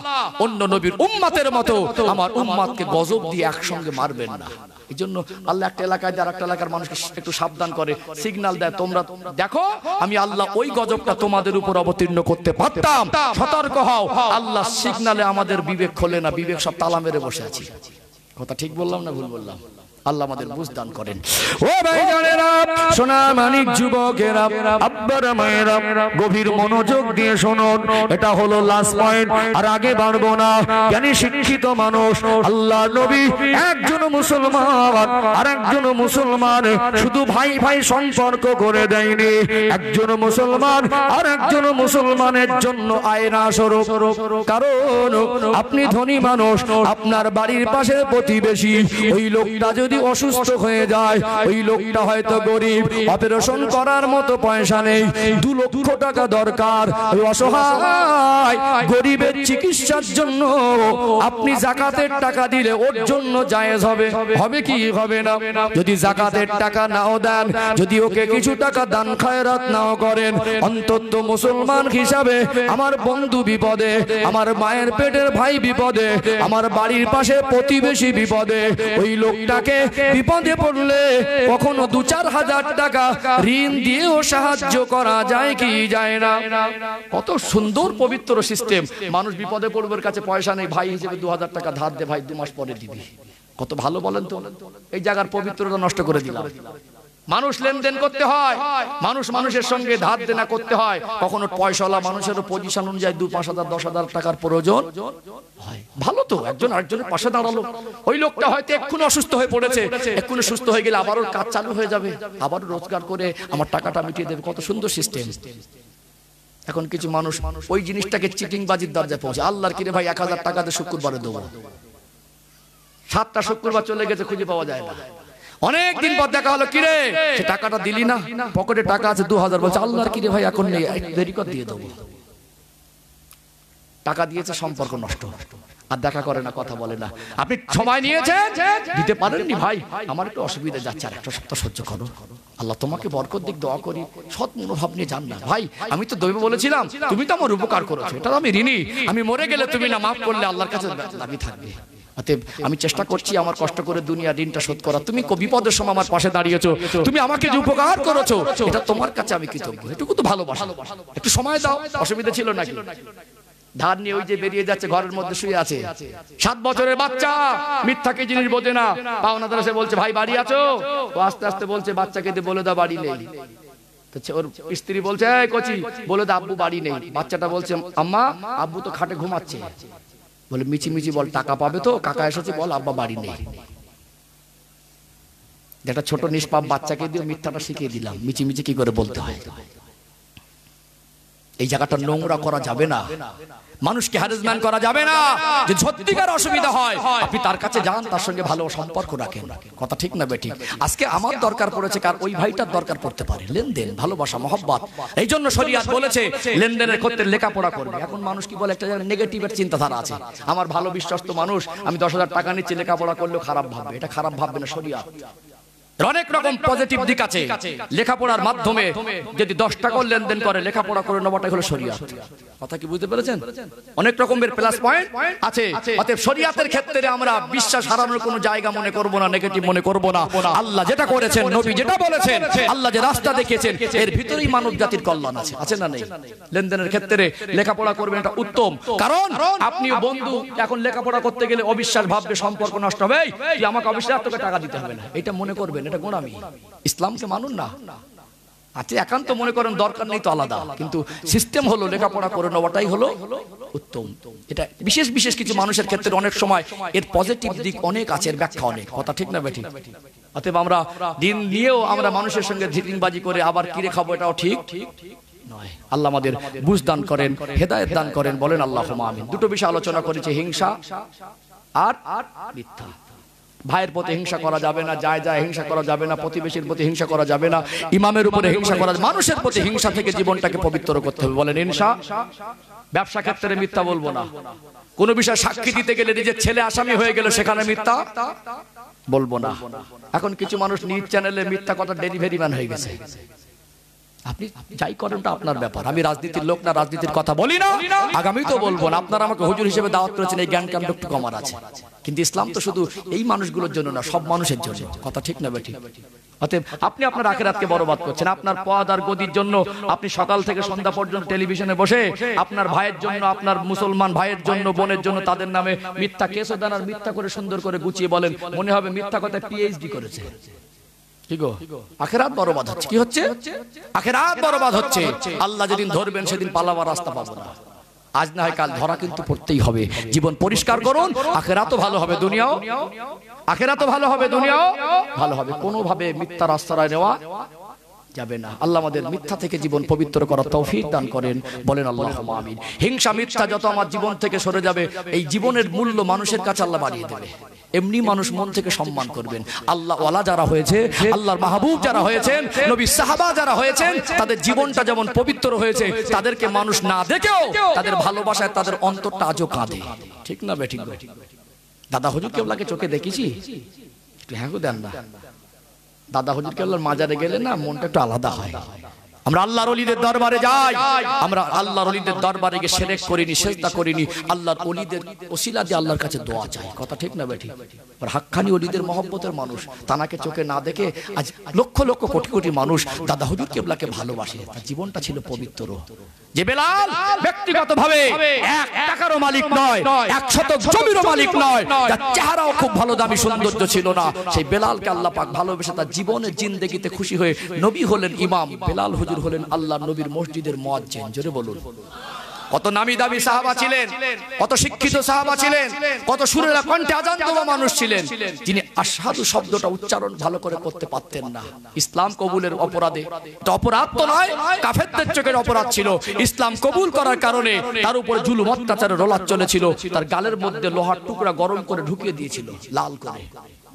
অন্য নবীর উম্মাতের মতো আমার উম্মাতকে গজব দিয়ে একসঙ্গে মারবেন না এই জন্য আল্লাহ একটা এলাকায় আর একটা এলাকার মানুষকে একটু সাবধান করে সিগনাল দেয় তোমরা দেখো আমি আল্লাহ ওই গজবটা তোমাদের উপর অবতীর্ণ করতে পারতাম সতর্ক হও আল্লাহ সিগনালে আমাদের বিবেক খোলে না বিবেক সব তালা মেরে বসে আছি কথা ঠিক বললাম না ভুল বললাম আল্লাহ আমাদের বুঝ দান করেন ও ভাই সোনা মানিক যুবকেরা আব্বার মায়েরা গভীর মনোযোগ দিয়ে শুনুন এটা হলো লাস্ট পয়েন্ট আর আগে বাড়বো না জ্ঞানী শিক্ষিত মানুষ আল্লাহ নবী একজন মুসলমান আর একজন মুসলমান শুধু ভাই ভাই সম্পর্ক করে দেয়নি একজন মুসলমান আর একজন মুসলমানের জন্য আয়না স্বরূপ কারণ আপনি ধনী মানুষ আপনার বাড়ির পাশে প্রতিবেশী ওই লোকটা যদি যদি অসুস্থ হয়ে যায় ওই লোকটা হয়তো গরিব অপারেশন করার মতো পয়সা নেই দু লক্ষ টাকা দরকার ওই অসহায় গরিবের চিকিৎসার জন্য আপনি জাকাতের টাকা দিলে ওর জন্য জায়েজ হবে হবে কি হবে না যদি জাকাতের টাকা নাও দেন যদি ওকে কিছু টাকা দান খায়রাত নাও করেন অন্তত মুসলমান হিসাবে আমার বন্ধু বিপদে আমার মায়ের পেটের ভাই বিপদে আমার বাড়ির পাশে প্রতিবেশী বিপদে ওই লোকটাকে বিপদে পড়লে কখনো দু চার হাজার টাকা ঋণ দিয়েও সাহায্য করা যায় কি যায় না কত সুন্দর পবিত্র সিস্টেম মানুষ বিপদে পড়বে কাছে পয়সা নেই ভাই হিসেবে দু হাজার টাকা ধার দে ভাই দু মাস পরে দিবি কত ভালো বলেন তো এই জায়গার পবিত্রতা নষ্ট করে দিলাম মানুষ লেনদেন করতে হয় মানুষ মানুষের সঙ্গে ধার দেনা করতে হয় কখনো পয়সাওয়ালা মানুষেরও পজিশন অনুযায়ী দু পাঁচ হাজার দশ হাজার টাকার প্রয়োজন ভালো তো একজন আরেকজনের পাশে দাঁড়ালো ওই লোকটা হয়তো এক্ষুনি অসুস্থ হয়ে পড়েছে এক্ষুনি সুস্থ হয়ে গেলে আবারও কাজ চালু হয়ে যাবে আবারও রোজগার করে আমার টাকাটা মিটিয়ে দেবে কত সুন্দর সিস্টেম এখন কিছু মানুষ ওই জিনিসটাকে চিটিং বাজির দরজায় পৌঁছে আল্লাহর কিরে ভাই এক হাজার টাকাতে শুক্রবারে দেবো সাতটা শুক্রবার চলে গেছে খুঁজে পাওয়া যায় না অনেকদিন পর দেখা হলো কিরে সে টাকাটা দিলি না পকেটে টাকা আছে দু হাজার বলছে আল্লাহর কিরে ভাই এখন নেই দেরি কর দিয়ে দেবো টাকা দিয়েছে সম্পর্ক নষ্ট আর দেখা করে না কথা বলে না আপনি সময় নিয়েছেন দিতে পারেননি ভাই আমার একটু অসুবিধা যাচ্ছে আর একটা সপ্তাহ সহ্য করো আল্লাহ তোমাকে বরকত দিক দোয়া করি সৎ মনোভাব নিয়ে যান না ভাই আমি তো দৈব বলেছিলাম তুমি তো আমার উপকার করেছো এটা আমি ঋণী আমি মরে গেলে তুমি না মাফ করলে আল্লাহর কাছে দাবি থাকবে অতএব আমি চেষ্টা করছি আমার কষ্ট করে দুনিয়া দিনটা শোধ করা তুমি বিপদের সময় আমার পাশে দাঁড়িয়েছো তুমি আমাকে যে উপকার করেছো এটা তোমার কাছে আমি কৃতজ্ঞ এটুকু তো ভালোবাসা একটু সময় দাও অসুবিধা ছিল নাকি ধার নিয়ে ওই যে বেরিয়ে যাচ্ছে ঘরের মধ্যে শুয়ে আছে সাত বছরের বাচ্চা মিথ্যাকে জিনিস বোঝে না পাওনা সে বলছে ভাই বাড়ি আছো ও আস্তে আস্তে বলছে বাচ্চাকে দিয়ে বলে দাও বাড়ি নেই ওর স্ত্রী বলছে কচি বলে দাও আব্বু বাড়ি নেই বাচ্চাটা বলছে আম্মা আব্বু তো খাটে ঘুমাচ্ছে বলে মিচি বল টাকা পাবে তো কাকা এসেছে বল আব্বা বাড়ি নেই একটা ছোট নিষ্পাপ বাচ্চাকে দিয়ে মিথ্যাটা শিখিয়ে দিলাম মিচি কি করে বলতে হয় এই জায়গাটা নোংরা করা যাবে না মানুষকে হ্যারাসমেন্ট করা যাবে না যে সত্যিকার অসুবিধা হয় আপনি তার কাছে যান তার সঙ্গে ভালো সম্পর্ক রাখেন কথা ঠিক না বেঠিক আজকে আমার দরকার পড়েছে কার ওই ভাইটার দরকার পড়তে পারে লেনদেন ভালোবাসা মহব্বত এই জন্য শরীয়ত বলেছে লেনদেনের ক্ষেত্রে লেখাপড়া করবে এখন মানুষ কি বলে একটা নেগেটিভের চিন্তাধারা আছে আমার ভালো বিশ্বস্ত মানুষ আমি দশ হাজার টাকা নিচ্ছি লেখাপড়া করলেও খারাপ ভাববে এটা খারাপ ভাববে না শরীয়ত অনেক রকম পজিটিভ দিক আছে লেখাপড়ার মাধ্যমে যদি দশ টাকাও লেনদেন করে লেখাপড়া করে নেওয়াটাই হলো সরিয়া কথা কি বুঝতে পেরেছেন অনেক রকমের প্লাস পয়েন্ট আছে অতএব শরীয়তের ক্ষেত্রে আমরা বিশ্বাস হারানোর কোনো জায়গা মনে করব না নেগেটিভ মনে করব না আল্লাহ যেটা করেছেন নবী যেটা বলেছেন আল্লাহ যে রাস্তা দেখিয়েছেন এর ভিতরেই মানব জাতির কল্যাণ আছে আছে না নেই লেনদেনের ক্ষেত্রে লেখাপড়া করবেন এটা উত্তম কারণ আপনি বন্ধু এখন লেখাপড়া করতে গেলে অবিশ্বাস ভাববে সম্পর্ক নষ্ট হবে তুই আমাকে অবিশ্বাস তোকে টাকা দিতে হবে না এটা মনে করবেন করেন এটা গোড়ামি ইসলামকে মানুন না আচ্ছা একান্ত মনে করেন দরকার নেই তো আলাদা কিন্তু সিস্টেম হলো লেখাপড়া করে নেওয়াটাই হলো উত্তম এটা বিশেষ বিশেষ কিছু মানুষের ক্ষেত্রে অনেক সময় এর পজিটিভ দিক অনেক আছে এর ব্যাখ্যা অনেক কথা ঠিক না বেঠিক অতএব আমরা দিন নিয়েও আমরা মানুষের সঙ্গে ধিটিংবাজি করে আবার কিরে খাবো এটাও ঠিক আল্লাহ আমাদের বুঝ দান করেন হেদায়ত দান করেন বলেন আল্লাহ আমিন দুটো বিষয় আলোচনা করেছে হিংসা আর মিথ্যা ভাইয়ের প্রতি হিংসা করা যাবে না যায় যায় হিংসা করা যাবে না প্রতিবেশীর প্রতি হিংসা করা যাবে না ইমামের উপরে হিংসা করা মানুষের প্রতি হিংসা থেকে জীবনটাকে পবিত্র করতে হবে বলেন হিংসা ব্যবসা ক্ষেত্রে মিথ্যা বলবো না কোনো বিষয়ে সাক্ষী দিতে গেলে নিজের ছেলে আসামি হয়ে গেল সেখানে মিথ্যা বলবো না এখন কিছু মানুষ নিউজ চ্যানেলে মিথ্যা কথা ডেলিভারি ম্যান হয়ে গেছে আপনি যাই করেন ওটা আপনার ব্যাপার আমি রাজনীতির লোক না রাজনীতির কথা বলি না আগামী তো বলবো না আপনারা আমাকে হুজুর হিসেবে দাওয়াত করেছেন এই জ্ঞান কাণ্ড একটু কমার আছে কিন্তু ইসলাম তো শুধু এই মানুষগুলোর জন্য না সব মানুষের জন্য কথা ঠিক না ঠিক অতএব আপনি আপনার আখের আখেরাতকে বরবাদ করছেন আপনার পদ আর গদির জন্য আপনি সকাল থেকে সন্ধ্যা পর্যন্ত টেলিভিশনে বসে আপনার ভাইয়ের জন্য আপনার মুসলমান ভাইয়ের জন্য বোনের জন্য তাদের নামে মিথ্যা কেসও দানার মিথ্যা করে সুন্দর করে গুছিয়ে বলেন মনে হবে মিথ্যা কথা পিএইচডি করেছে হচ্ছে আল্লাহ যেদিন ধরবেন সেদিন পালাবার রাস্তা আজ না হয় কাল ধরা কিন্তু পড়তেই হবে জীবন পরিষ্কার করুন আখেরা তো ভালো হবে দুনিয়াও তো ভালো হবে দুনিয়াও ভালো হবে কোনোভাবে মিথ্যা রায় নেওয়া যাবে না আল্লাহ আমাদের মিথ্যা থেকে জীবন পবিত্র করার তৌফিক দান করেন বলেন আল্লাহ আমিন হিংসা মিথ্যা যত আমার জীবন থেকে সরে যাবে এই জীবনের মূল্য মানুষের কাছে আল্লাহ বাড়িয়ে দেবে এমনি মানুষ মন থেকে সম্মান করবেন আল্লাহ ওয়ালা যারা হয়েছে আল্লাহর মাহবুব যারা হয়েছেন নবী সাহাবা যারা হয়েছেন তাদের জীবনটা যেমন পবিত্র হয়েছে তাদেরকে মানুষ না দেখেও তাদের ভালোবাসায় তাদের অন্তরটা আজও কাঁদে ঠিক না বেঠিক দাদা হজুর লাগে চোখে দেখেছি হ্যাঁ দেন না দাদা হজুর আল্লাহর মাজারে গেলে না মনটা একটু আলাদা হয় আমরা আল্লাহর অলিদের দরবারে যাই আমরা আল্লাহর অলিদের দরবারে গিয়ে সেরেক করিনি সেজদা করিনি আল্লাহর অলিদের ওসিলা দিয়ে আল্লাহর কাছে দোয়া চাই কথা ঠিক না বেঠি আর হাক্কানি অলিদের মহব্বতের মানুষ তানাকে চোখে না দেখে আজ লক্ষ লক্ষ কোটি কোটি মানুষ দাদা হজুর কেবলাকে ভালোবাসে তার জীবনটা ছিল পবিত্র যে বেলাল ভাবে এক টাকারও মালিক নয় এক শত জমিরও মালিক নয় তার চেহারাও খুব ভালো দামি সৌন্দর্য ছিল না সেই বেলালকে আল্লাহ পাক ভালোবেসে তার জীবনের জিন্দেগিতে খুশি হয়ে নবী হলেন ইমাম বেলাল হুজুর হলেন আল্লাহ নবীর মসজিদের মোয়াজ্জেন জোরে বলুন কত নামি দামি সাহাবা ছিলেন কত শিক্ষিত সাহাবা ছিলেন কত সুরেরা কণ্ঠে আজান দেওয়া মানুষ ছিলেন যিনি আসাদু শব্দটা উচ্চারণ ভালো করে করতে পারতেন না ইসলাম কবুলের অপরাধে অপরাধ তো নয় কাফেরদের চোখের অপরাধ ছিল ইসলাম কবুল করার কারণে তার উপর জুলুম অত্যাচারের রোলার চলেছিল তার গালের মধ্যে লোহার টুকরা গরম করে ঢুকিয়ে দিয়েছিল লাল করে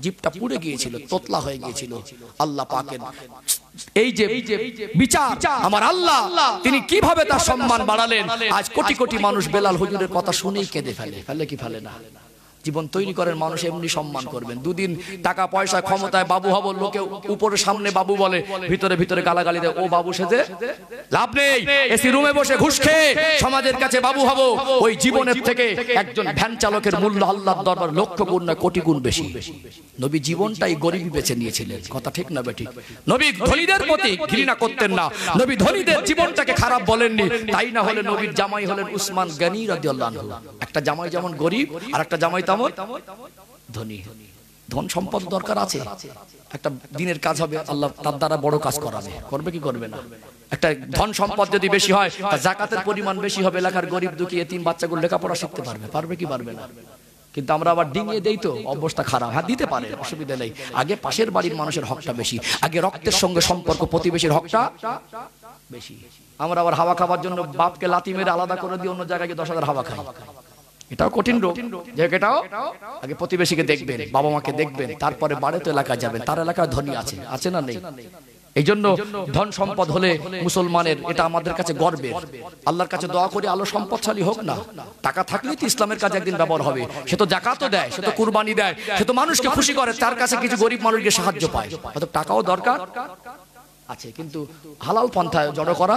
জিপটা পুড়ে গিয়েছিল তোতলা হয়ে গিয়েছিল আল্লাহ পাকের এই যে বিচার আমার আল্লাহ তিনি কিভাবে তার সম্মান বাড়ালেন আজ কোটি কোটি মানুষ বেলাল হুজুরের কথা শুনেই কেঁদে ফেলে ফেলে কি ফেলে না জীবন তৈরি করেন মানুষ এমনি সম্মান করবেন দুদিন টাকা পয়সা ক্ষমতায় বাবু হব লোকে উপরে সামনে বাবু বলে ভিতরে ভিতরে গালাগালি দেয় ও বাবু সেজে লাভ নেই এসি রুমে বসে ঘুষ খেয়ে সমাজের কাছে বাবু হব ওই জীবনের থেকে একজন ভ্যান চালকের মূল্য আল্লাহর দরবার লক্ষ গুণ না কোটি গুণ বেশি নবী জীবনটাই গরিবি বেছে নিয়েছিলেন কথা ঠিক না বেঠিক নবী ধনীদের প্রতি ঘৃণা করতেন না নবী ধনীদের জীবনটাকে খারাপ বলেননি তাই না হলে নবীর জামাই হলেন উসমান গানি রাদিয়াল্লাহু একটা জামাই যেমন গরিব আর একটা জামাই তেমন ধনী ধন সম্পদ দরকার আছে একটা দিনের কাজ হবে আল্লাহ তার দ্বারা বড় কাজ করাবে করবে কি করবে না একটা ধন সম্পদ যদি বেশি হয় জাকাতের পরিমাণ বেশি হবে এলাকার গরিব দুঃখী এতিম বাচ্চাগুলো লেখাপড়া শিখতে পারবে পারবে কি পারবে না কিন্তু আমরা আবার ডিঙিয়ে দেই তো অবস্থা খারাপ হ্যাঁ দিতে পারে অসুবিধা নেই আগে পাশের বাড়ির মানুষের হকটা বেশি আগে রক্তের সঙ্গে সম্পর্ক প্রতিবেশীর হকটা বেশি আমরা আবার হাওয়া খাওয়ার জন্য বাপকে লাতি মেরে আলাদা করে দিয়ে অন্য জায়গায় দশ হাজার হাওয়া খাওয়া এটাও কঠিন রোগ যে এটাও আগে প্রতিবেশীকে দেখবেন বাবা মাকে দেখবেন তারপরে বাড়িতে এলাকা যাবেন তার এলাকা ধনী আছে আছে না নেই এই জন্য ধন সম্পদ হলে মুসলমানের এটা আমাদের কাছে গর্বের আল্লাহর কাছে দোয়া করে আলো সম্পদশালী হোক না টাকা থাকলেই তো ইসলামের কাছে একদিন ব্যবহার হবে সে তো জাকাতও দেয় সে তো কুরবানি দেয় সে তো মানুষকে খুশি করে তার কাছে কিছু গরিব মানুষকে সাহায্য পায় হয়তো টাকাও দরকার আছে কিন্তু হালাল পন্থায় জড়ো করা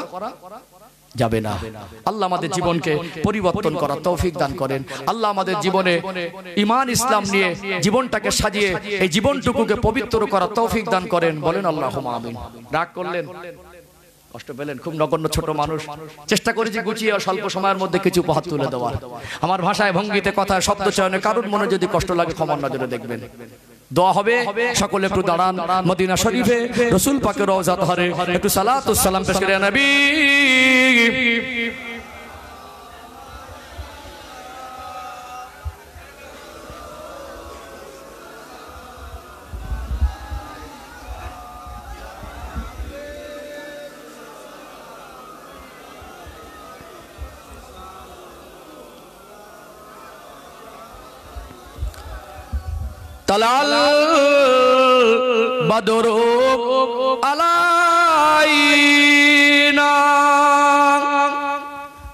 যাবে না আল্লাহ আমাদের জীবনকে পরিবর্তন করার তৌফিক দান করেন আল্লাহ আমাদের জীবনে ইমান ইসলাম নিয়ে জীবনটাকে সাজিয়ে এই জীবনটুকুকে পবিত্র করার তৌফিক দান করেন বলেন আল্লাহ আমিন রাগ করলেন কষ্ট পেলেন খুব নগণ্য ছোট মানুষ চেষ্টা করেছি গুছিয়ে স্বল্প সময়ের মধ্যে কিছু উপহার তুলে দেওয়ার আমার ভাষায় ভঙ্গিতে কথায় শব্দ চয়নে কারোর মনে যদি কষ্ট লাগে ক্ষমার নজরে দেখবেন দোয়া হবে সকলে একটু দাঁড়ান মদিনা শরীফে রসুল পাকে রওজা তাহারে একটু সালাত সালাম পেশ করে নবী طلال مدرو الائی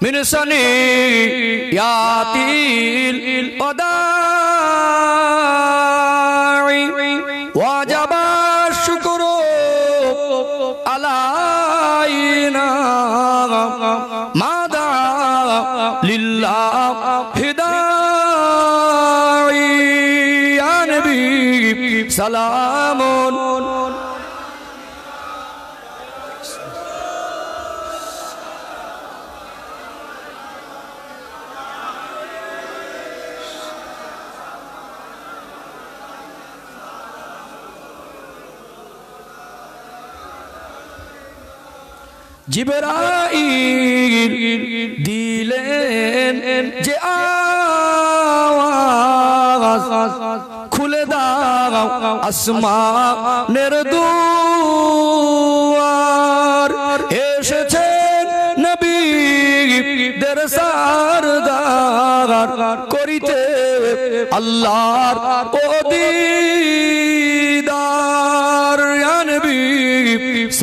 من سنی یاتیل ادا سلام جبرائیل دیلین جے آ আসমানের দুয়ার এসেছেন নবী দের সারদার করিতে আল্লাহর ওদিদার নবী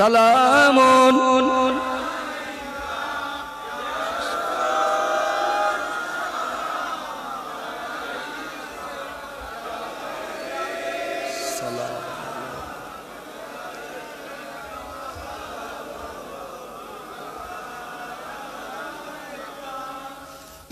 সালামুন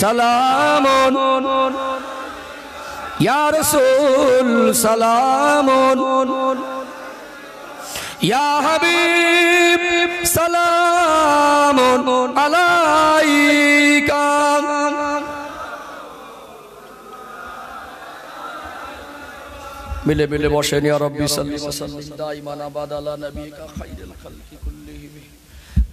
سلام یا رسول سلام یا حبیب سلام علیکم ملے ملے بوشین یا ربی صلی اللہ علیہ وسلم دائمان آباد اللہ نبی کا خیر الخلق کل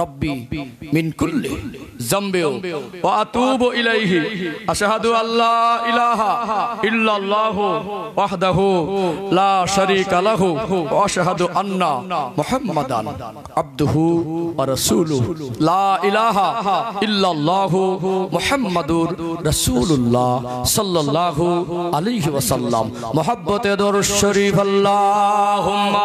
রব্বি মিন কুল্লি জম্বেও ওয়া আতুবু ইলাইহি আশহাদু আল্লা ইলাহা ইল্লাল্লাহু ওয়াহদাহু লা শারীকা লাহু ওয়া আশহাদু আন্না মুহাম্মাদান আবদুহু ওয়া রাসূলুহু লা ইলাহা ইল্লাল্লাহু মুহাম্মাদুর রাসূলুল্লাহ সাল্লাল্লাহু আলাইহি ওয়াসাল্লাম মুহাব্বতে দরুদ শরীফ আল্লাহুম্মা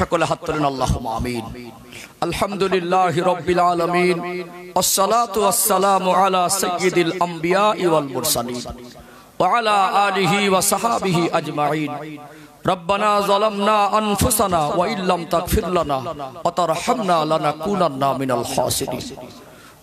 شكل حطرنا اللهم آمين الحمد لله رب العالمين আসসালাতু والسلام على سيد الأنبياء والمرسلين وعلى آله وصحابه أجمعين ربنا ظلمنا أنفسنا وإن لم تغفر لنا وترحمنا لنكونن من الخاسرين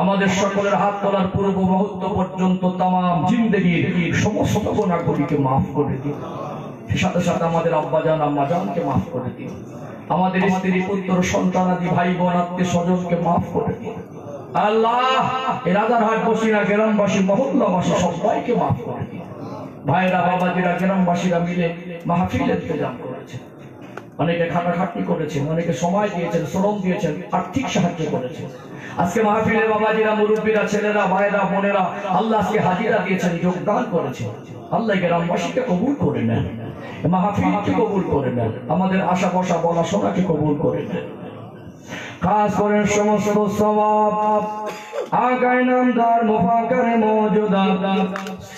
আমাদের সকলের হাত তোলার পূর্ব মুহূর্ত পর্যন্ত তাম জিন্দেগির সমস্ত গোনাগুলিকে মাফ করে দিন সাথে সাথে আমাদের আব্বা জান আম্মা জানকে মাফ করে দিন আমাদের স্ত্রী পুত্র সন্তান আদি ভাই বোন আত্মীয় স্বজনকে মাফ করে দিন আল্লাহ রাজারহাট বসিরা গ্রামবাসী মহল্লাবাসী সবাইকে মাফ করে দিন ভাইরা বাবাজিরা গ্রামবাসীরা মিলে মাহফিলের প্রদান করেছে অনেকে খাটাখাটি করেছেন অনেকে সময় দিয়েছেন শ্রম দিয়েছেন আর্থিক সাহায্য করেছেন আজকে মাহফিলের বাবাজিরা মুরব্বীরা ছেলেরা ভাইরা বোনেরা আল্লাহ আজকে হাজিরা দিয়েছেন যোগদান করেছেন আল্লাহ গ্রামবাসীকে কবুল করে নেন মাহফিলকে কবুল করে নেন আমাদের আশা বসা বলা সোনাকে কবুল করে নেন কাজ করেন সমস্ত স্বভাব আগায় নামদার মোফাকারে মৌজুদা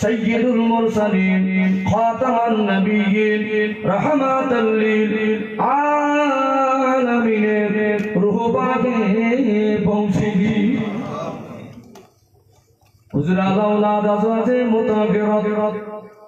سید المرسلین خاتم النبیین رحمت اللیل عالمین روح باتیں پہنچے گی حضرت اولاد ازواج متقرد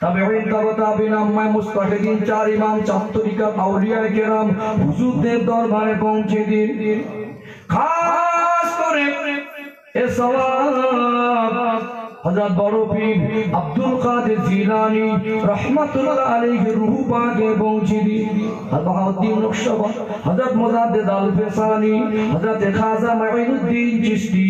তাবেঈন তাবা তাবেঈন আম্মায় চার ইমাম চাত্তরিকা আউলিয়ায়ে কেরাম হুজুরদের দরবারে পৌঁছে দিন খাস করে এ সওয়াব حضرت بارو پیر عبدالقادر زیلانی رحمت اللہ علیہ روح پاکے پہنچی دی حضرت دین رکشبہ حضرت مزاد دالفیسانی حضرت خازہ معین الدین چشتی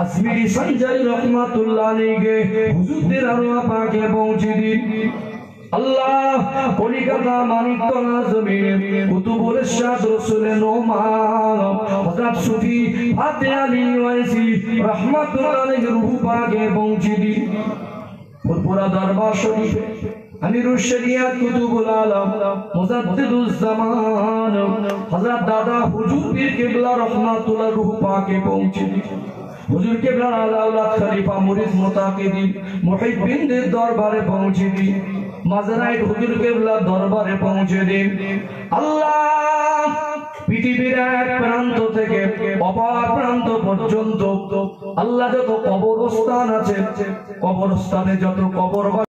اسمیری سنجل رحمت اللہ علیہ حضرت دیر روح پاکے پہنچی دی আল্লাহ কলিকাতা মানিকতলা জমিনে কুতুবুল শাহ রসুলের নোমান হযরত সুফি ফাতে আলী ওয়াইসি রহমাতুল্লাহ আলাইহি রূহ পাকে পৌঁছে দিন পুরা দরবার শরীফে আমিরুল শরিয়াত কুতুবুল আলম মুজাদ্দিদুল জামান হযরত দাদা হুজুর পীর কিবলা রহমাতুল্লাহ রূহ পাকে পৌঁছে দিন হুজুর কিবলা আলাউলাহ খলিফা মুরিদ মুতাকিদিন দরবারে পৌঁছে দিন মাজারায় হুজুর কেবলা দরবারে পৌঁছে দিন আল্লাহ পৃথিবীর এক প্রান্ত থেকে অপর প্রান্ত পর্যন্ত আল্লাহ যত কবরস্থান আছে কবরস্থানে যত কবর